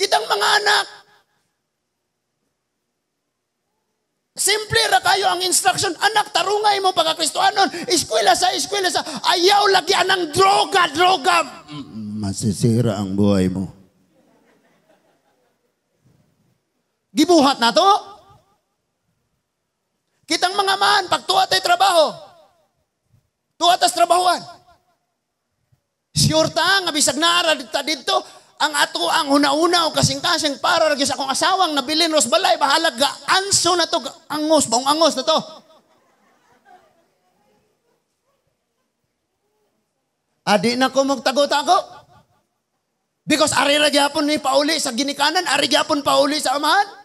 Kitang mga anak, Simple ra kayo ang instruction. Anak, tarungay mo pagka pagkakristoanon. Eskwela sa eskwela sa ayaw lagyan ng droga, droga. Masisira ang buhay mo. Gibuhat na to. Kitang mga man, pag tuwa tayo trabaho, tuwa tas trabahuan. Sure ta, nga bisag naara dito, ang ato ang una-una o kasing-kasing para lagi sa akong asawang nabilin ros balay bahalag ga anso na to angos baong angos na to Adi na ko magtagot ako because ari ra gyapon ni pauli sa ginikanan ari gyapon pauli sa amahan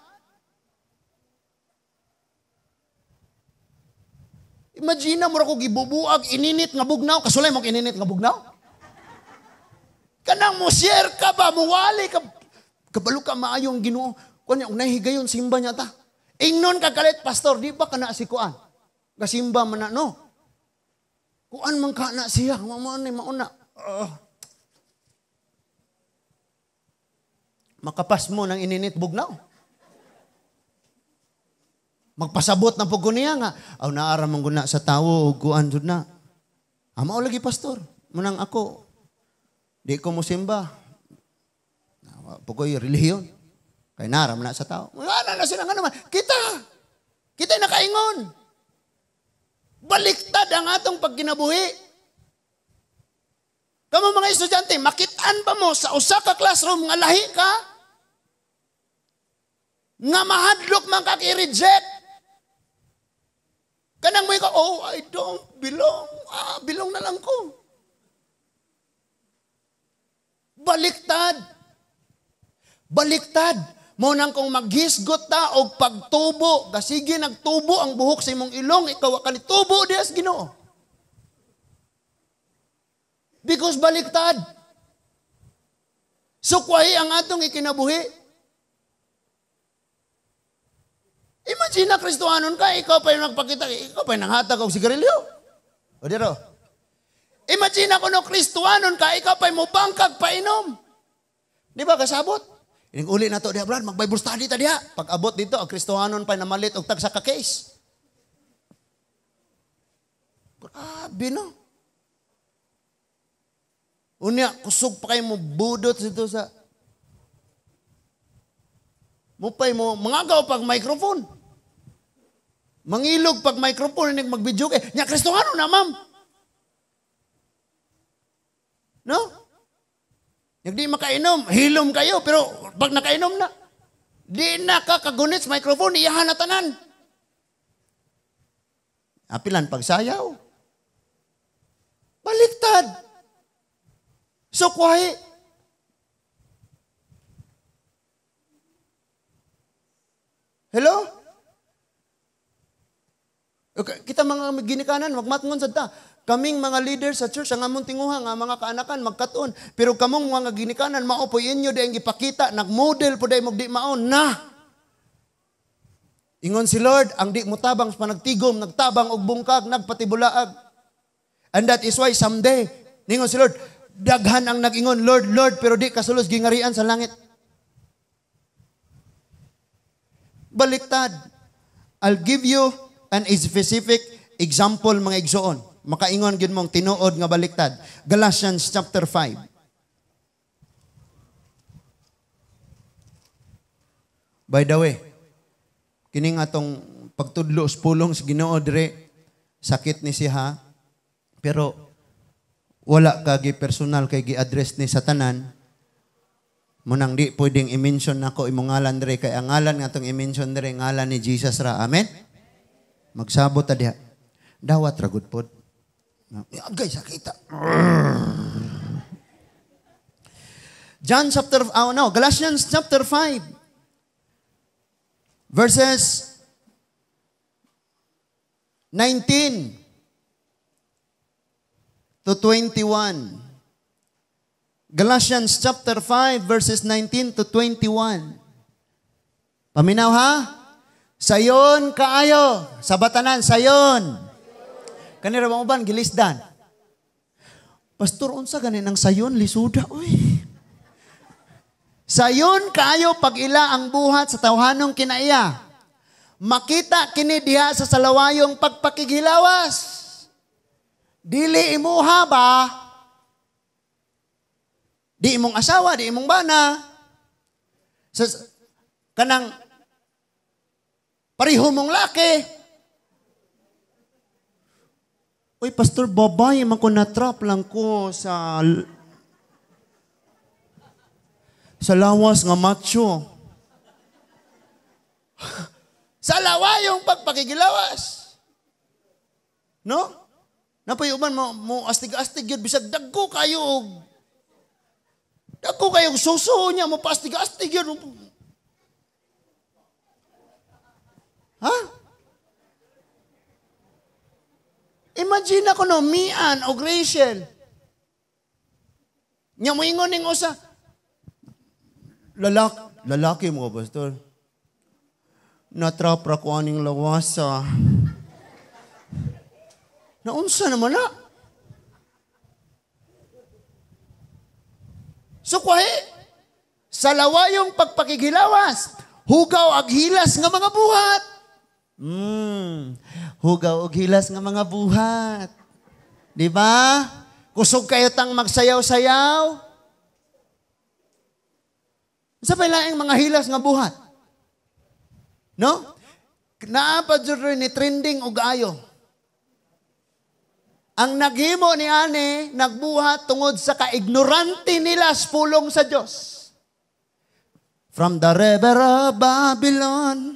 Imagine mo ra ko gibubuag ininit nga bugnaw kasulay mo ininit nga bugnaw Kanang musier ka ba, muwali ka, kabalo ka maayong ginoo. Kanya, unay higayon, simba niya ta. Ingnon ka kalit, pastor, di ba ka na si Kuan? Gasimba man na, no? Kuan man ka na siya, mamunay, mauna. Uh. Makapas mo ng ininitbog na. Magpasabot na po niya nga. Aw, naaramang guna sa tao, kuan jud na. Ama o lagi, pastor. Munang ako, Di ko musimba. Po ko yung reliyon. Kaya naram na sa tao. Ano na sila nga naman? Kita! Kita nakaingon. Baliktad ang atong pagkinabuhi. Kamo mga estudyante, makitaan pa mo sa usa ka classroom nga lahi ka, nga mahadlok man ka reject Kanang mo ka, oh, I don't belong. Ah, belong na lang ko. Baliktad. Baliktad. Munang kung maghisgot ta og pagtubo, gasige nagtubo ang buhok sa imong ilong, ikaw ka nitubo dias Ginoo. Because baliktad. Sukway ang atong ikinabuhi. Imagine na kristohanon ka, ikaw pa yung nagpakita, ikaw pa yung nanghatag og sigarilyo. O dito, Imagine ako nung Kristuanon ka, ikaw pa'y mubangkag, painom. Di ba kasabot? Ining uli na to, diya brad, mag-Bible study ta diya. Pag abot dito, ang Kristuanon pa'y namalit og tag case. kakase. Grabe no. Unya, kusog pa kayo mo budot dito sa... Mupay mo, mangagaw pag microphone. Mangilog pag microphone, mag-video kay. Eh, nya, Kristuanon na, ma'am. No? Yung makainom, hilom kayo, pero pag nakainom na, di na nakakagunit sa microphone, iyahan na tanan. Apilan pagsayaw. Baliktad. So, kuhay. Hello? Okay, kita mga ginikanan, magmatungon sa ta. Kaming mga leader sa church, ang among tinguha, nga mga kaanakan, magkaton. Pero kamong mga ginikanan, maupo inyo, dahil gipakita, nagmodel po dahil di maon, na. Ingon si Lord, ang di mo tabang panagtigom, nagtabang og bungkag, nagpatibulaag. And that is why someday, ningon si Lord, daghan ang nagingon, Lord, Lord, pero di kasulos gingarian sa langit. Baliktad. I'll give you an specific example, mga igsoon. Makaingon gid mong tinuod nga baliktad. Galatians chapter 5. By the way, kining atong pagtudlo pulong sa Ginoo dire sakit ni siya pero wala ka gi personal kay gi-address ni Satanan. Munang di pwedeng i-mention nako imong ngalan dire kay ang ngalan nga atong i-mention dire ngalan ni Jesus ra amen magsabot ta diha dawat ra good pod guys, sakita. John chapter, oh no, Galatians chapter 5, verses 19 to 21. Galatians chapter 5, verses 19 to 21. Paminaw ha? Sayon kaayo. Sa batanan, sayon. Kanira mga uban, gilisdan. Pastor, unsa ganin ang sayon, lisuda, uy. Sayon kayo pag ila ang buhat sa tawhanong kinaiya. Makita kini diha sa salawayong pagpakigilawas. Dili imuha ba? Di imong asawa, di imong bana. Sa, kanang pariho mong laki, Uy, Pastor, babay, man ko na-trap lang ko sa... Sa lawas nga macho. <laughs> sa lawa yung pagpakigilawas. No? Napayuman mo, mo astig-astig yun, bisag dagko kayo og dagko kayo suso niya, mo pastig-astig yun. Ha? Imagine ako no, Mian o oh, Graciel. Nya mo ingon ning usa. Lalak, lalaki mo, pastor. Natrap ra ko aning lawasa. Naunsa naman na. So kwahe, sa lawayong pagpakigilawas, hugaw aghilas ng mga buhat. Mm. Hugaw og hilas nga mga buhat. Di ba? Kusog kayo tang magsayaw-sayaw. Sa ang mga hilas nga buhat. No? Naapad yun ni trending og ayo. Ang naghimo ni Ani, nagbuhat tungod sa kaignorante nila sa pulong sa Diyos. From the river of Babylon,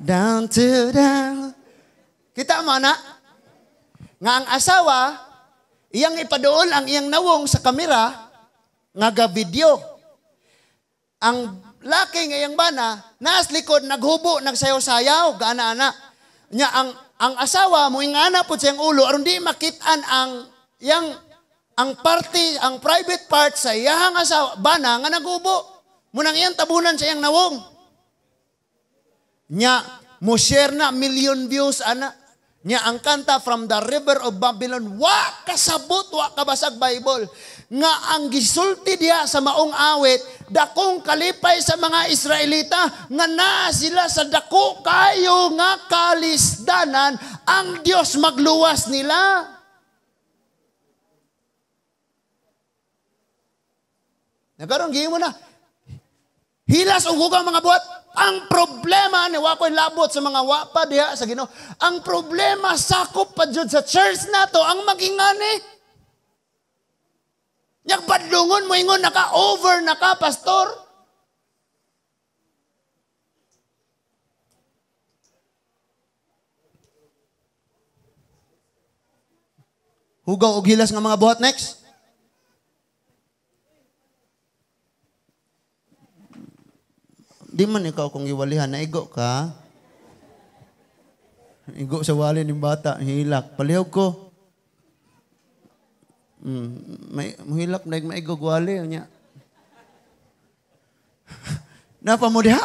Down to down. Kita mo na? Nga ang asawa, iyang ipadool ang iyang nawong sa kamera, nga gabidyo. Ang laki nga iyang bana, naas likod, naghubo, nagsayaw-sayaw, gaana-ana. Nya ang ang asawa mo ana po siyang ulo aron di makitan ang yang ang party, ang private part sa iyang asawa bana nga nagubo. Munang iyang tabunan sa iyang nawong. Nya, mo share na million views, ana. Nya, ang kanta from the river of Babylon, wa kasabot, wa kabasag Bible. Nga ang gisulti diya sa maong awit, dakong kalipay sa mga Israelita, nga na sila sa dako kayo nga kalisdanan, ang Dios magluwas nila. Nagaron, gihin mo na. Hilas, ugo ka mga buhat. Ang problema, ni wako labot sa mga wapa diha sa Ginoo. Ang problema sakop pa jud sa church nato ang magingani. Nyak padlungon mo ingon naka over na ka pastor. Hugaw og hilas nga mga buhat next. di man ikaw kung iwalihan, naigo ka. Igo sa wali ng bata, hilak. Palihog ko. Mm, may, muhilak na maigo gwali niya. <laughs> Napamudiha.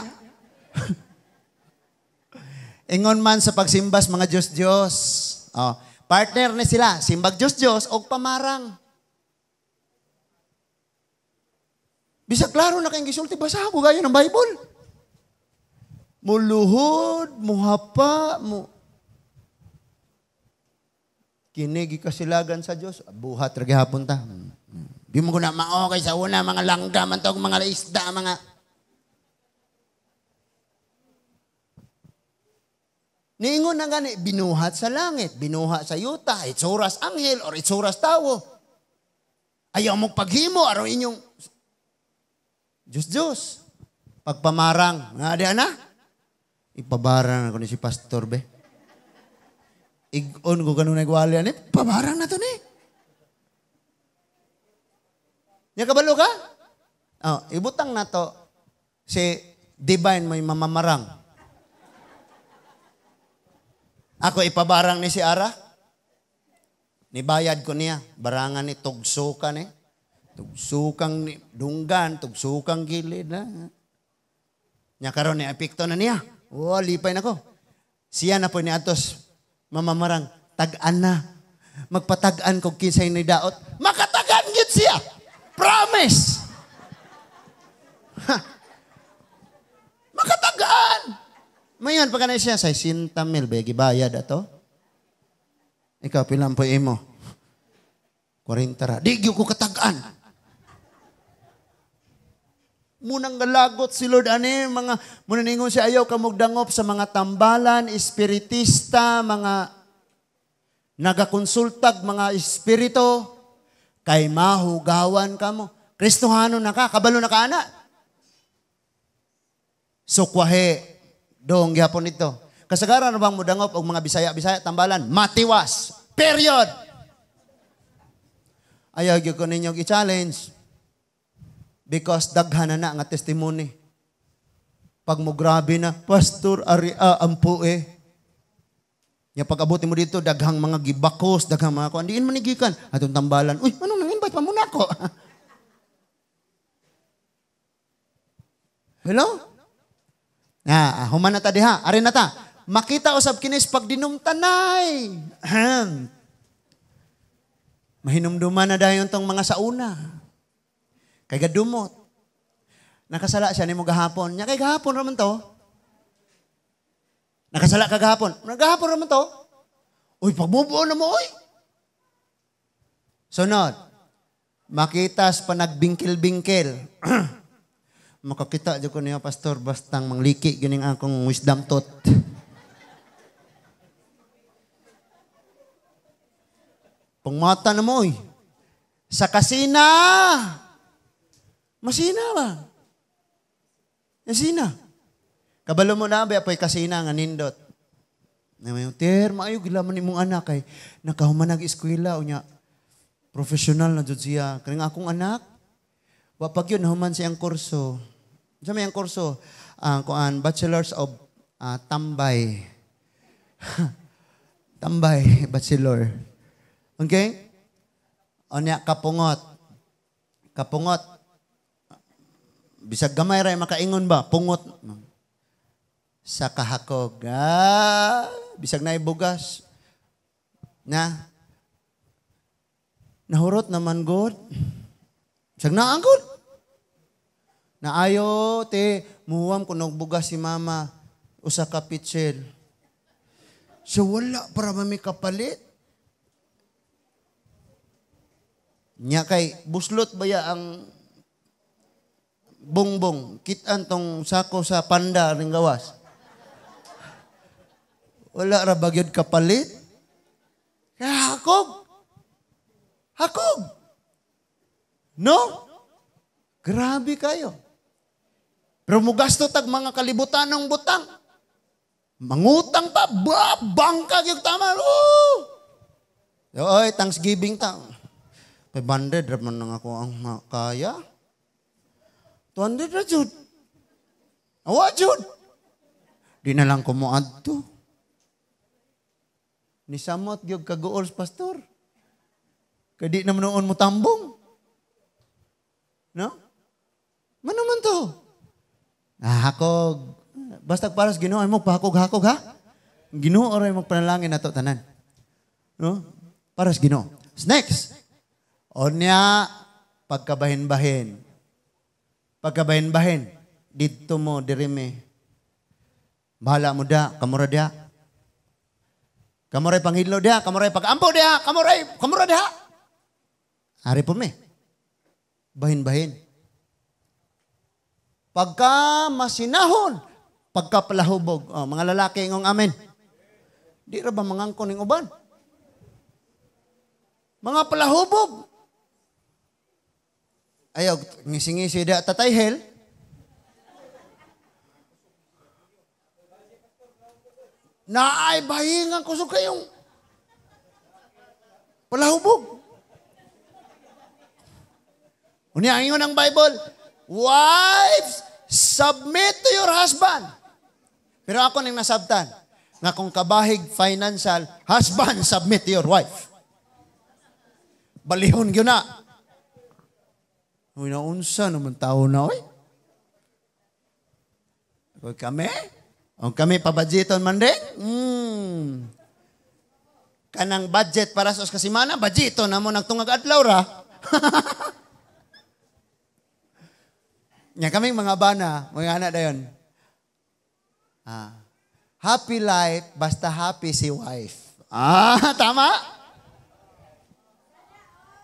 <laughs> Ingon man sa pagsimbas mga Diyos Diyos. Oh, partner ni sila, simbag Diyos Diyos o pamarang. Bisa klaro na kayong gisulti, basa ko gaya ng Bible mo luhod, mo hapa, Kinigi kasilagan sa Diyos, buhat ragi hapon ta. Di mo na maokay sa una, mga langga, man tawag mga isda, mga... Niingon na gani, binuhat sa langit, binuhat sa yuta, itsuras anghel, or itsuras tao. Ayaw mo paghimo, araw inyong... Diyos, Diyos. Pagpamarang. Nga, di na? Ipabarang ako ni si Pastor be. Igon ko ganun nagwali. Ano? Pabarang na to ni. Nya kabalo ka? Oh, ibutang na to si Divine may mamamarang. Ako ipabarang ni si Ara. Nibayad ko niya. Barangan ni Tugsukan ni. Eh. Tugsukang ni dunggan, tugsukang gilid na. Nya karon ni apekto na niya. Oh, lipay nako. Siya na po ni Atos, mamamarang, tag-an na. Magpatag-an kog kinsay ni Daot. Makatagan yun siya. Promise. Ha. Makatagaan. Mayan, pagka na siya, sa sintamil, bagi bayad ato. Ikaw, pilang po imo. 40 ra. Di, ko katagaan munang galagot si Lord ani mga muningon si ayaw kamugdangop sa mga tambalan, espiritista, mga nagakonsultag mga espirito kay mahugawan kamo. Kristohano na ka, kabalo na ka ana. Sukwahe dong gyapon nito. Kasagaran na bang mudangop og mga Bisaya-Bisaya tambalan, matiwas. Period. Ayaw gyud ko ninyo i-challenge Because daghana na nga testimony. Pag mo grabe na, Pastor, aria ang puwe. Nga pag-abuti mo dito, daghang mga gibakos, daghang mga ko. Andiin manigikan. Atong tambalan, uy, ano nang-invite pa muna ako? <laughs> Hello? Na, ah, human na ta diha. Ari na ta. Makita usab kinis pag dinumtanay. Ahem. Mahinumduman na dayon tong mga sauna. Kay gadumot. Nakasala siya nimo gahapon. Nya kay gahapon raman to. Nakasala ka gahapon. Nagahapon raman to. Uy, pagbubuo na mo, uy. Sunod, makitas pa nagbingkil-bingkil. <clears throat> Makakita dyan ko niya, Pastor, bastang mangliki, gining akong wisdom tot. <laughs> Pangmata na mo, eh. Sa kasina, Masina ba? Masina. Kabalo mo na ba, apoy kasina nga nindot. may ter, maayo, gila man imong anak kay nakahuman nag-eskwela o niya, professional na jud siya. Kaya nga akong anak, wapag yun, human siya ang kurso. Diyan may ang kurso, ang uh, kuan, Bachelor's of uh, Tambay. <laughs> tambay, <laughs> Bachelor. Okay? O niya, kapungot. Kapungot bisag gamay ray makaingon ba, pungot. Sa kahakog, ah, bisag na ibugas. Na, nahurot naman God. Bisag na ang God. Naayo, te, muwam kunog bugas si mama. Usa ka pitsil. So wala para mami kapalit. Nya kay buslot baya ang bongbong, kitan tong sako sa panda ng gawas. Wala ra bagyod kapalit. Kaya hakog. Hakog. No? Grabe kayo. Pero mugasto tag mga kalibutan ng butang. Mangutang pa, ba, bangkag yung tama. Oh! Oy, Thanksgiving ta. 500 man lang ako ang kaya. 200 ra jud. Awa jud. Di na lang ko mo adto. Ni samot gyud kagool pastor. Kadi na manoon mo tambong. No? Mano man to? Ah, hakog. Basta paras ginoo mo pahakog-hakog ha. Ginoo oray mo panalangin nato tanan. No? Paras ginoo. Next. Onya pagkabahin-bahin. Pagkabahin-bahin, dito mo, dirime. Bahala mo da, kamura da. Kamuray panghidlo da, kamuray pagampo da, kamuray, kamura da. Ari po me. Bahin-bahin. Pagka masinahon, pagka palahubog. Oh, mga lalaki, ngong amen. Di ra ba mangangko ng uban? Mga palahubog. Ayaw, ngising ngisi da tatay hel. Naay bahingan ko so kayong palahubog. Unya ang ingon Bible, Wives, submit to your husband. Pero ako nang nasabtan, nga kung kabahig financial, husband, submit to your wife. Balihon yun na. Uy, naunsa naman tao na, uy. Uy, kami? Ang kami pabadgeton man rin? Mm. Kanang budget para sa kasimana, budgeton na mo nagtungag adlaw ra. <laughs> Nya kaming mga bana, mga anak dayon. Ah. Happy life, basta happy si wife. Ah, <laughs> tama?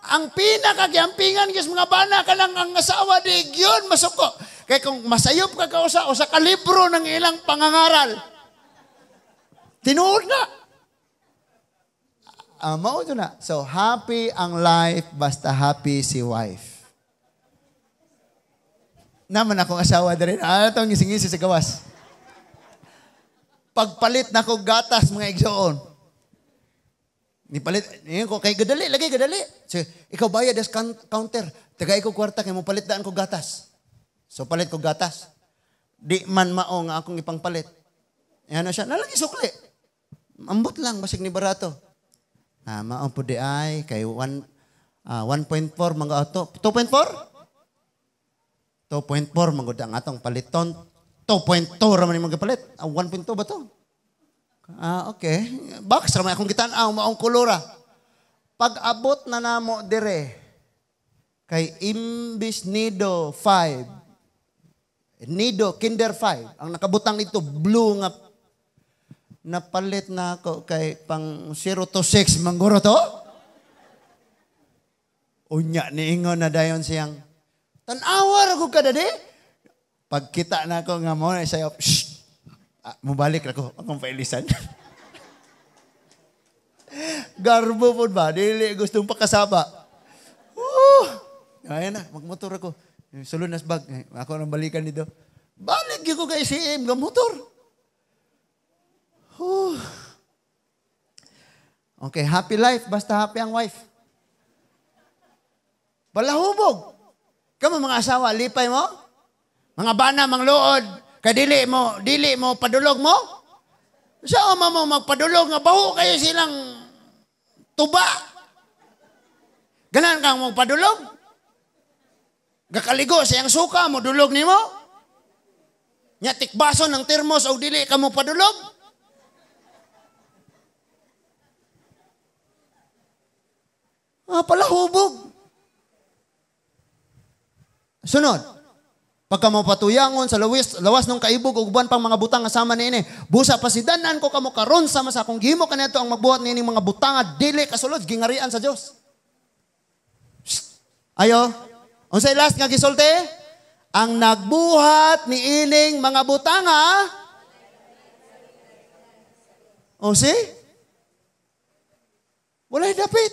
Ang pinakagiampingan gis mga bana kanang ang asawa di gyon masuko. Kay kung masayop ka kausa o sa kalibro ng ilang pangangaral. Tinuod na. Uh, na. So happy ang life basta happy si wife. Naman akong asawa din. Ah, itong ano gising-gising sa gawas. Pagpalit na ko gatas mga igsoon. Nipalit, yun ko, kay gadali, lagay gadali. So, ikaw bayad as counter. Tagay ko kwarta kay mo palit daan ko gatas. So palit ko gatas. Di man mao nga akong ipangpalit. E ano siya? Nalagi sukli. Ambot lang, basig ni barato. Ah, mao po di ay, kay 1.4 ah, mga auto. 2.4? 2.4 mga ang atong paliton. 2.2 raman yung mga palit. Ah, 1.2 ba to? Ah, okay. Bakit raman akong gitan-aw, maong kulura pag-abot na namo dire, kay imbis nido 5, nido, kinder 5, ang nakabutang ito, blue nga, napalit na ako kay pang 0 to 6, mangguro to? Unya, niingon na dayon siyang, tanawar ako ka dadi. Pagkita na ako nga mo, sa'yo, shh, ah, mubalik ako, akong pailisan. <laughs> Garbo po ba? Dili, gustong pakasaba. Woo! Ayan na, magmotor ako. Sulunas bag. Eh, ako nang balikan dito. Balik ko kay CM, gamotor. Woo! Okay, happy life. Basta happy ang wife. Balahubog. Kamu mga asawa, lipay mo? Mga bana, mga lood. Kadili mo, dili mo, padulog mo? Sa so, ama mo magpadulog nga baho kayo silang tuba. Ganan kang mong padulog. Gakaligo sayang suka mo dulog nimo. Nya tikbason ng termos og dili ka mo padulog. Ah, pala hubog. Sunod. Pagka mapatuyangon sa lawis, lawas ng kaibog ug uban pang mga butang asama ni ini. Busa pa si danan ko kamo karon sama sa akong gimo kaniadto ang magbuhat niining mga butang at dili kasulod gingarian sa Dios. Ayo, Ayo. say last nga gisulti? Ang nagbuhat ni ining mga butanga O si? Walay dapit.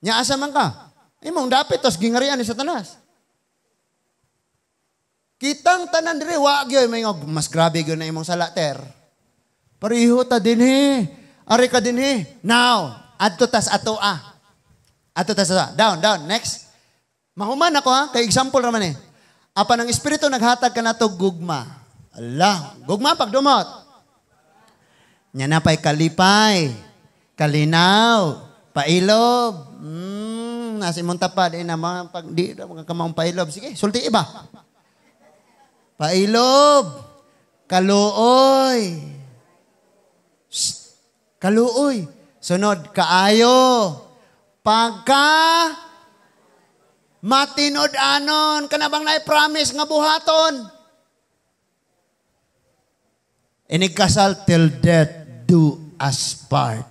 Nya asa man ka? Imong dapit tos gingarian ni Satanas. Kitang tanan diri wa gyoy may nga mas grabe gyoy na imong salater. Pareho ta din he. Ari ka din he. Now, adto tas ato ah. Ato tas ato. Ah. Down, down. Next. Mahuman ako ha, ah. kay example raman eh. Apa ang espiritu naghatag ka nato gugma. Allah, gugma pag dumot. Nya pa'y kalipay, kalinaw, pailob. Hmm. nasa imong tapad eh na mga pag di mga kamaong pailob. Sige, sulti iba. Pailob. Kaluoy. Shh. Kaluoy. Sunod, kaayo. Pagka matinod anon, kanabang na promise nga buhaton. Inigkasal till death do us part.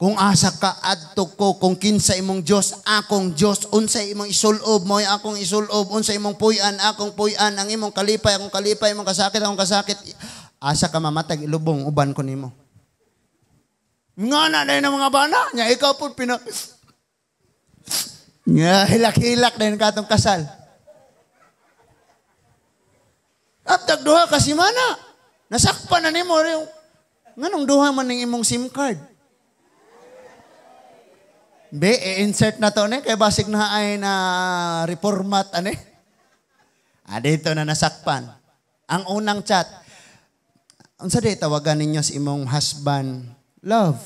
Kung asa ka adto ko kung kinsa imong Dios akong Dios unsa imong isulob mo akong isulob unsa imong puy-an akong puy-an ang imong kalipay akong kalipay imong kasakit akong kasakit asa ka mamatag ilubong uban ko nimo. Nga na na mga bana nya ikaw pud pina Nga hilak-hilak na katong kasal. At tagduha ka si mana. Nasakpan na nimo rin. Nganong duha man ning imong SIM card? B, i-insert na to, ne? Kaya basig na ay na reformat, ane? Ah, dito na nasakpan. Ang unang chat. Ang sa tawagan ninyo si imong husband, love.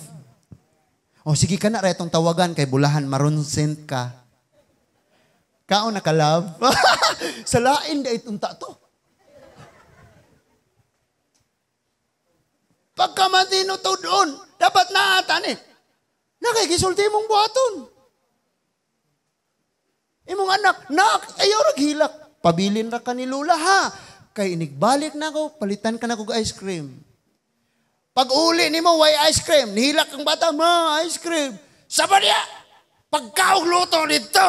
O oh, sige ka na, retong tawagan kay bulahan, maroon ka. Kao na ka, love. <laughs> sa lain, da itong tato. Pagka matino to doon, dapat na naatan eh. Nakikisulti mong buhaton. Imong anak, nak, ayaw raghilak. Pabilin ra ka ni Lula ha. Kay inigbalik na ako, palitan ka na ko ice cream. Pag uli ni mo, way ice cream. Nihilak ang bata, ma, ice cream. Sabar niya, pagkaog luto nito.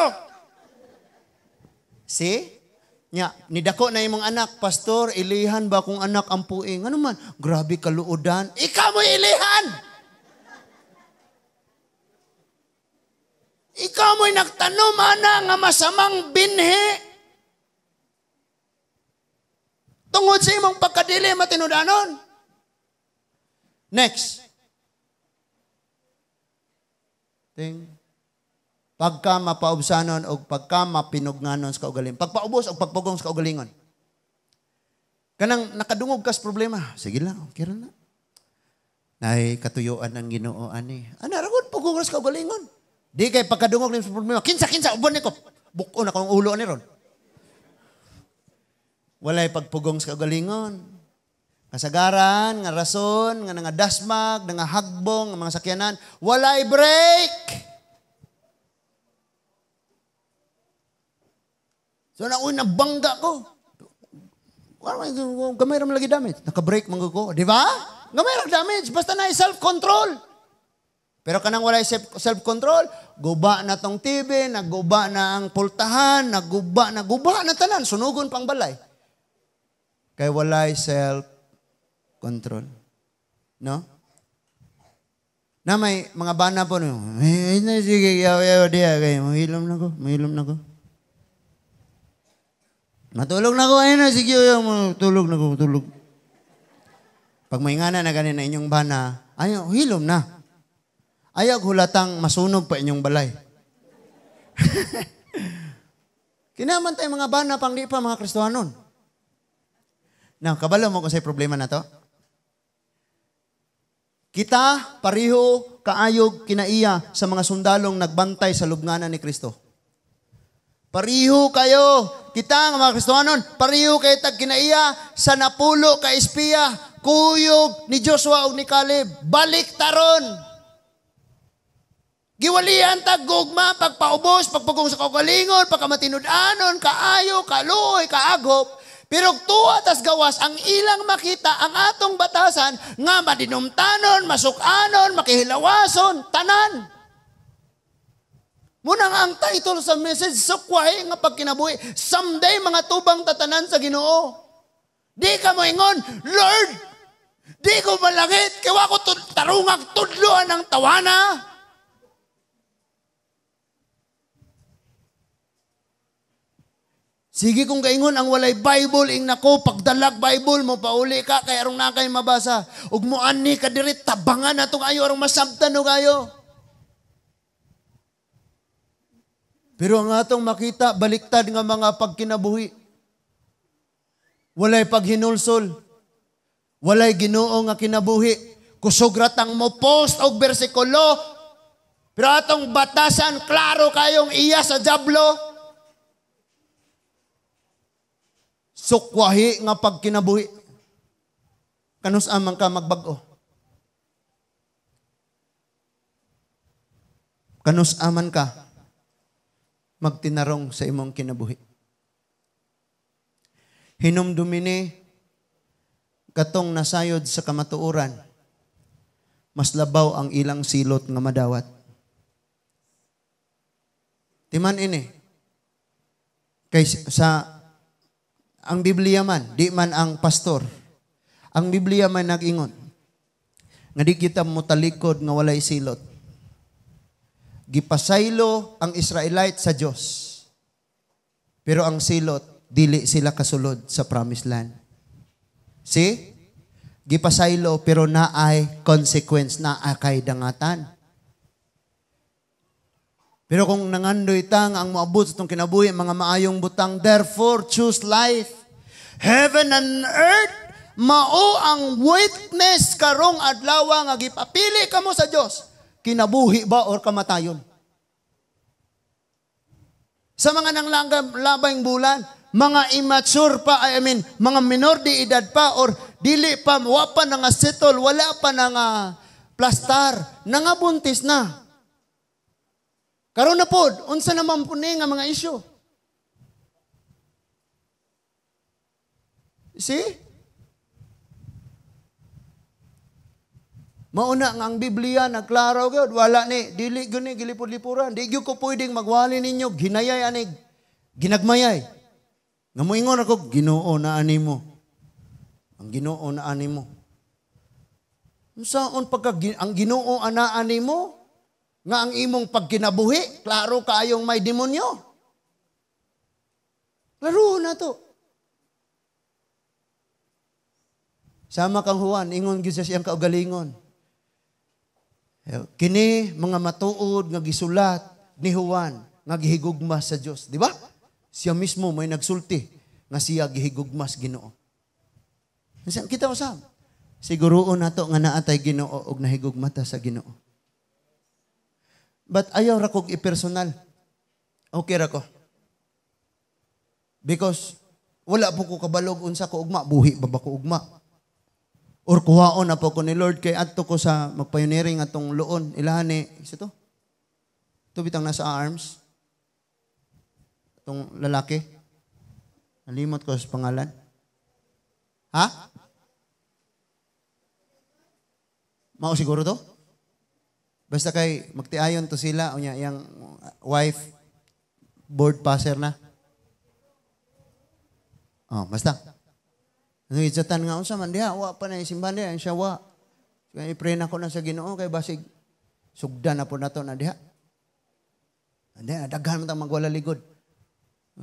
See? Nya, nidako na imong anak, pastor, ilihan ba kung anak ang puing? Ano man? Grabe kaluodan. Ikaw mo ilihan! Ikaw mo'y nagtanom, ana, nga masamang binhi. Tungod sa imong pagkadili, matinudanon. Next. Ting. Pagka mapaubsanon o pagka mapinugnanon sa kaugalingon. Pagpaubos o pagpugong sa kaugalingon. Kanang nakadungog kas problema. Sige lang, kira na. Nay, katuyuan ang ginoo ani. Ana, ragon, pugong sa kaugalingon. Di kay pagkadungog ni sa problema. Kinsa, kinsa, uban ko. Buko na kong ulo ni ron. Walay pagpugong sa kagalingon. Kasagaran, nga rason, nga nga dasmag, nga hagbong, nga mga sakyanan. Walay break! So na una bangga ko. Ano, gamay ram lagi damage. Naka-break mga ko. Di ba? Gamay ram damage. Basta na self-control. Pero kanang walay self-control, guba na tong TV, naguba na ang pultahan, naguba, na, guba na tanan, sunugon pang balay. Kay walay self-control. No? Na may mga bana po, no? Ay, na sige, yaw, yaw, diya, kayo, mahilom na ko, mahilom na ko. Matulog na ko, ay na sige, yaw, matulog na ko, matulog. Pag may nga na na ganun na inyong bana, ayaw, hilom na. Ayag hulatang masunog pa inyong balay. <laughs> Kinaman tayo mga bana pang di pa mga Kristohan nun. Now, kabalo mo kung sa problema na to. Kita, pariho, kaayog, kinaiya sa mga sundalong nagbantay sa lubnganan ni Kristo. Pariho kayo. Kita nga mga Kristohanon, pariho kayo tag kinaiya sa napulo ka espiya, kuyog ni Joshua o ni Caleb. Balik taron. Giwalihan ta gugma, pagpaubos, pagpugong sa kagalingon, pagkamatinud anon kaayo, kaluoy, kaagop. Pero tuwa tas gawas ang ilang makita ang atong batasan nga madinumtanon, masuk anon makihilawason, tanan. Muna nga ang title sa message, Sukwahe nga pagkinabuhi, someday mga tubang tatanan sa ginoo. Di ka moingon Lord, di ko malangit, kiwa ko tarungak tudloan ang tawana. Sige kung kaingon ang walay Bible ing nako pagdalag Bible mo pauli ka kay arong na kay mabasa. Ug mo ani ka diri tabangan nato kayo arong masabtan no kayo. Pero ang atong makita baliktad nga mga pagkinabuhi. Walay paghinulsol. Walay Ginoo nga kinabuhi. Kusog ratang mo post og bersikulo. Pero atong batasan klaro kayong iya sa jablo. sukwahi nga pagkinabuhi. Kanus amang ka magbag Kanus aman ka magtinarong sa imong kinabuhi. Hinumdumi ni katong nasayod sa kamatuuran, mas labaw ang ilang silot nga madawat. Timan ini, kay sa ang Biblia man, di man ang pastor. Ang Biblia man nagingon. Nga di kita mutalikod nga walay silot. Gipasaylo ang Israelite sa Dios. Pero ang silot, dili sila kasulod sa promised land. See? Gipasaylo pero naay consequence na akay dangatan. Pero kung nangandoy tang ang maabot sa itong kinabuhi, mga maayong butang, therefore choose life. Heaven and earth, mao ang witness karong adlaw nga gipapili kamo sa Dios. Kinabuhi ba or kamatayon? Sa mga nang labang bulan, mga immature pa, I mean, mga minor di edad pa or dili pa, wa pa na nga settle, wala pa na nga plastar, nangabuntis na. Karon na pod, unsa naman po nga mga isyo? See? Mauna nga ang Biblia nagklaro gud, wala ni dili gyud ni gilipod-lipuran. Di gyud ko pwedeng magwali ninyo ginayay anig ginagmayay. Nga moingon ako, Ginoo na ani mo. Ang Ginoo na ani mo. Unsa Unsaon pagka ang Ginoo ana animo? nga ang imong pagkinabuhi, klaro kayong may demonyo. Klaro na to. Sama kang Juan, ingon gyud sa siyang kaugalingon. Kini mga matuod nga gisulat ni Juan nga gihigugmas sa Dios, di ba? Siya mismo may nagsulti nga siya gihigugmas Ginoo. Kita usab. Siguroon nato nga naa tay Ginoo og nahigugmata sa Ginoo. But ayaw ra kog i Okay ra ko. Because wala po ko kabalog unsa ko ugma, buhi ba ba ko ugma? Or kuhaon na po ko ni Lord kay adto ko sa magpioneering atong loon ilahani isa to. Ito bitang nasa arms. Itong lalaki. Nalimot ko sa pangalan. Ha? Mao siguro to? Basta kay magtiayon to sila unya yang wife board passer na. Oh, basta. Ang idzatan nga unsa man diha wa pa na simbahan diha ang syawa. Kay pray na ko na sa Ginoo kay basig sugdan na po nato na diha. Ande daghan man ta magwala ligod.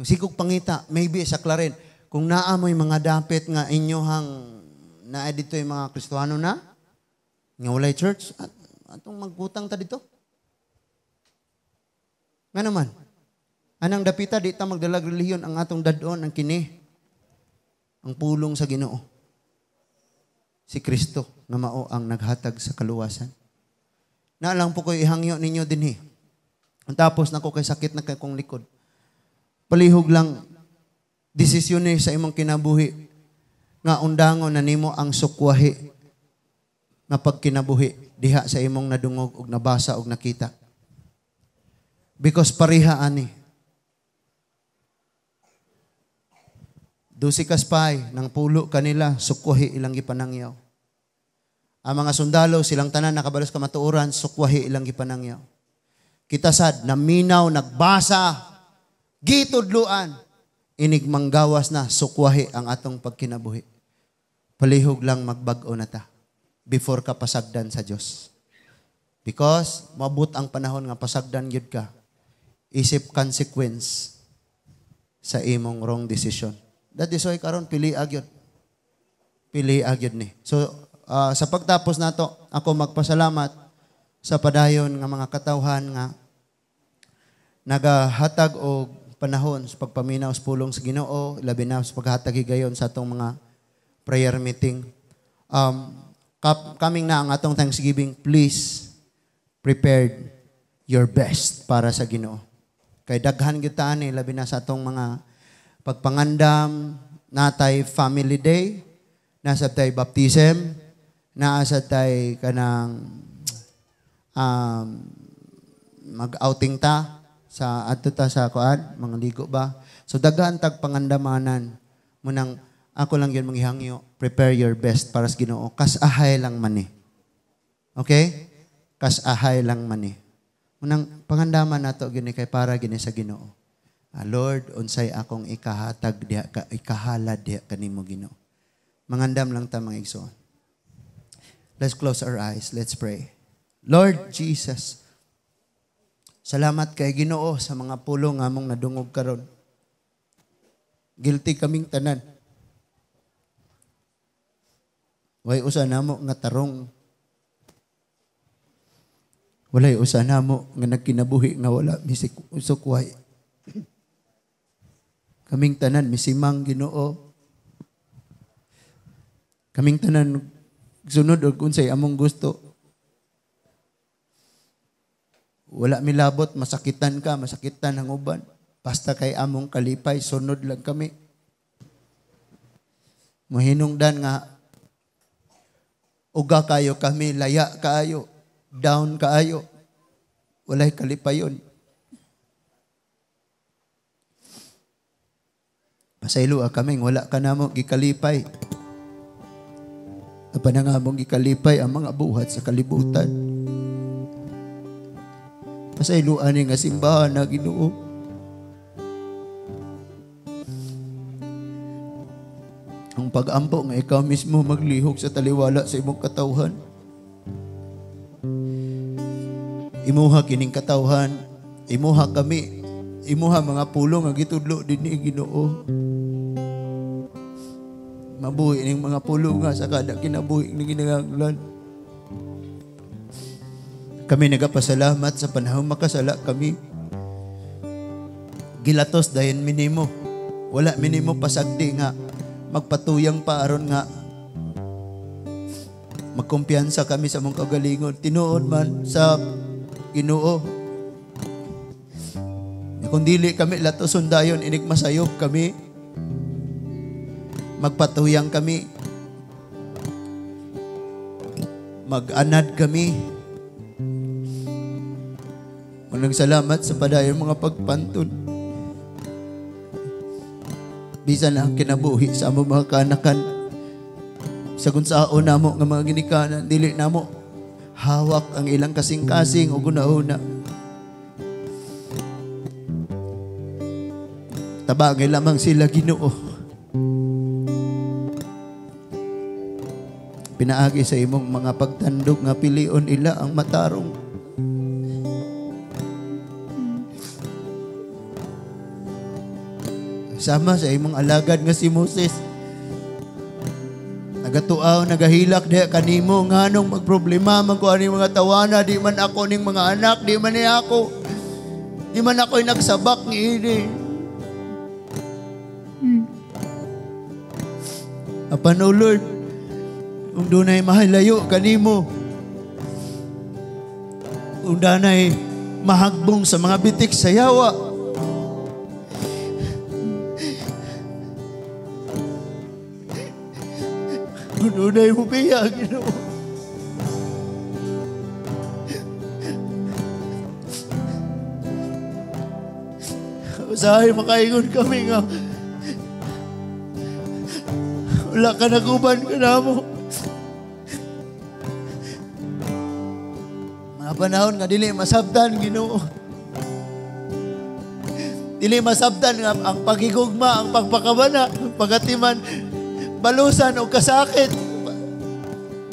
Sikog pangita maybe sa klaren kung naa naamoy mga dapit nga inyohang na edito yung mga kristohano na nga walay church at atong magkutang ta dito? Nga naman. Anang dapita, di ta magdalag reliyon ang atong dadon, ang kini, ang pulong sa ginoo. Si Kristo na mao ang naghatag sa kaluwasan. Naalang po ko ihangyo ninyo din eh. Tapos na ko kay sakit na kay kong likod. Palihog lang, desisyon eh sa imong kinabuhi nga undangon na nimo ang sukwahi na pagkinabuhi diha sa imong nadungog og nabasa og nakita. Because pareha ani. Dusi kaspay nang pulo kanila sukwahi ilang gipanangyaw. Ang mga sundalo silang tanan nakabalos ka matuuran sukwahi ilang gipanangyaw. sad naminaw nagbasa gitudluan inigmanggawas na sukwahi ang atong pagkinabuhi. Palihog lang magbag-o na ta before ka pasagdan sa Dios. Because mabut ang panahon nga pasagdan gyud ka isip consequence sa imong wrong decision. That is why karon pili agyod. Pili agyod ni. So uh, sa pagtapos nato ako magpasalamat sa padayon nga mga katawhan nga nagahatag og panahon sa pagpaminaw sa pulong sa Ginoo, labi na sa paghatag higayon sa atong mga prayer meeting. Um, coming na ang atong Thanksgiving, please prepare your best para sa Ginoo. Kay daghan gyud ta ani labi na sa atong mga pagpangandam, natay family day, nasa tay baptism, naasa tay kanang um, mag-outing ta sa ato ta sa kuan, mga ligo ba. So daghan tag pangandamanan mo nang ako lang yun manghihangyo. Prepare your best para sa ginoo. Kas ahay lang man eh. Okay? Kas ahay lang man eh. Unang pangandaman nato gini kay para gini sa ginoo. Ah, Lord, unsay akong ikahatag diha, ka, ikahala diha kanimo ginoo. Mangandam lang ta mga igsoon. Let's close our eyes. Let's pray. Lord Jesus, salamat kay Ginoo sa mga pulong nga mong nadungog karon. Guilty kaming tanan Way usa namo nga tarong. Walay usa namo nga nagkinabuhi nga wala misik usukway. Kaming tanan misimang Ginoo. Kaming tanan sunod og unsay among gusto. Wala milabot, masakitan ka, masakitan ang uban. Basta kay among kalipay, sunod lang kami. Mahinungdan nga Uga kayo kami, laya kaayo, down kaayo. Walay kalipayon. Pasaylo ah, kaming wala ka mo, gikalipay. Napanangamong gikalipay ang mga buhat sa kalibutan. Pasaylo ani nga simbahan na Ginoo. pag-ampo nga ikaw mismo maglihok sa taliwala sa imong katawhan. Imuha kining katawhan, imuha kami, imuha mga pulong nga gitudlo dinhi Ginoo. Mabuhi ning mga pulong nga sa kada kinabuhi ning ginaglan. Kami nagapasalamat sa panahon makasala kami. Gilatos dayon minimo. Wala minimo pasagdi nga magpatuyang pa aron nga magkumpiyansa kami sa mong kagalingon tinuod man sa Ginoo kung dili kami lato sundayon inig kami magpatuyang kami maganad kami Maraming salamat sa padayong mga pagpantun bisan ang kinabuhi sa among mga kanakan. sa ako na mo nga mga ginikanan, dili na mo hawak ang ilang kasing-kasing o guna-una. Tabangay lamang sila ginoo. Pinaagi sa imong mga pagtandog nga pilion ila ang matarong sama sa imong alagad nga si Moses. Nagatuaw, nagahilak diha kanimo nganong magproblema man ko mga tawana di man ako ning mga anak di man ni ako di man ako nagsabak ni ini. Apan o Lord, kung dunay mahalayo kanimo, kung danay mahagbong sa mga bitik sa yawa, na'y humiya, Ginoo. Usahay makaingon kami nga. Wala ka naguban ka na mo. Mga panahon nga dili masabdan, Ginoo. Dili masabdan nga ang pagigugma, ang pagpakabana, pagatiman, balusan o kasakit.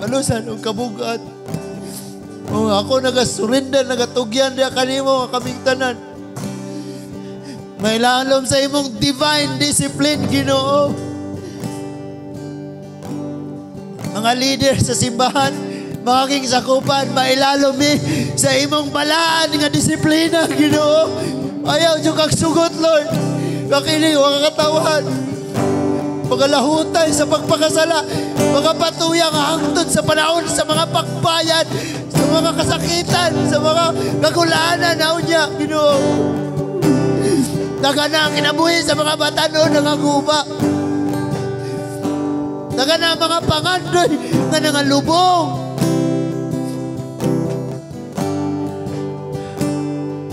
Palusan og kabugat. O oh, ako nagasurrender, nagatugyan diya kanimo kaming tanan. May lalom sa imong divine discipline, Ginoo. Mga leader sa simbahan, mga aking sakupan, mailalom mi eh, sa imong balaan nga disiplina, Ginoo. Ayaw yung kagsugot, Lord. Makinig, wakakatawan. Makinig, mga lahutay sa pagpakasala, mga patuyang hangtod sa panahon, sa mga pagbayad, sa mga kasakitan, sa mga kagulanan, naunya, Ginoo. Nagana ang kinabuhi sa mga bata noon ng aguba. Nagana ang mga pangandoy na nangalubong.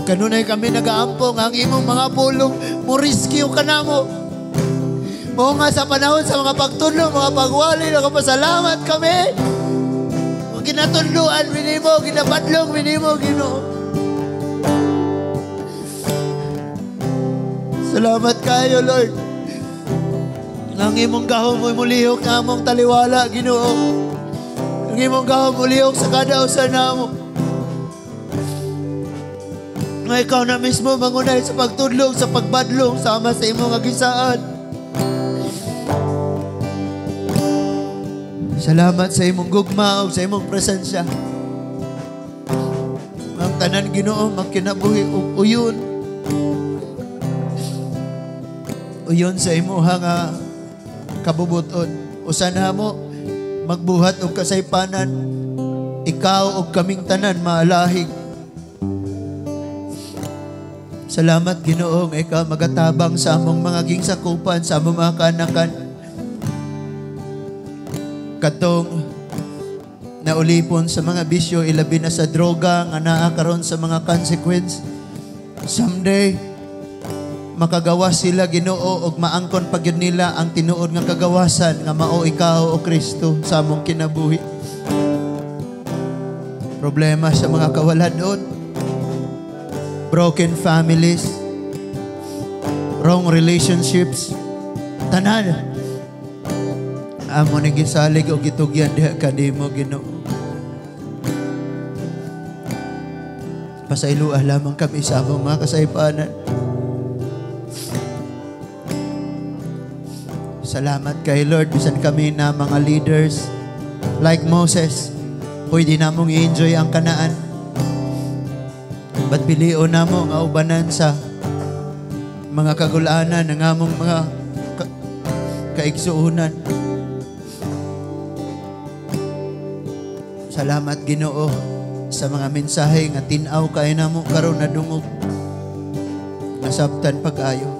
Kanunay kami nagaampong ang imong mga pulong, muriskyo ka na mo. Oo nga sa panahon sa mga pagtulong, mga pagwali, nakapasalamat kami. Mga ginatunduan, minimo, ginapadlong, minimo, ginoo. Salamat kayo, Lord. Ang imong gahom mo'y mulihok na among taliwala, ginoo. Ang imong gahom mulihok sa kada usan na mo. Nga ikaw na mismo mangunay sa pagtudlog, sa pagbadlong, sama sa imong agisaan. Salamat sa imong gugma o sa imong presensya. Ang tanan ginoo, magkinabuhi o uyon. Uyon sa imuha nga kabubuton. Usan mo, magbuhat og kasaypanan, ikaw og kaming tanan maalahig. Salamat Ginoo ikaw magatabang sa among mga gingsakupan, sa among mga kanakan katong naulipon sa mga bisyo ilabi na sa droga nga naa karon sa mga consequence someday makagawa sila Ginoo og maangkon pag gyud nila ang tinuod nga kagawasan nga mao ikaw o Kristo sa among kinabuhi problema sa mga kawaladon broken families wrong relationships tanan Amo ning gisalig og gitugyan diha kanimo Ginoo. Pasailuah lamang kami sa among mga kasaypanan. Salamat kay Lord bisan kami na mga leaders like Moses. Pwede namong i-enjoy ang kanaan. Ba't na mo nga ubanan sa mga kagulaanan ng among mga ka- kaigsuunan. Salamat Ginoo sa mga mensahe nga tinaw kay namo karon nadungog. Nasabtan pag-ayo.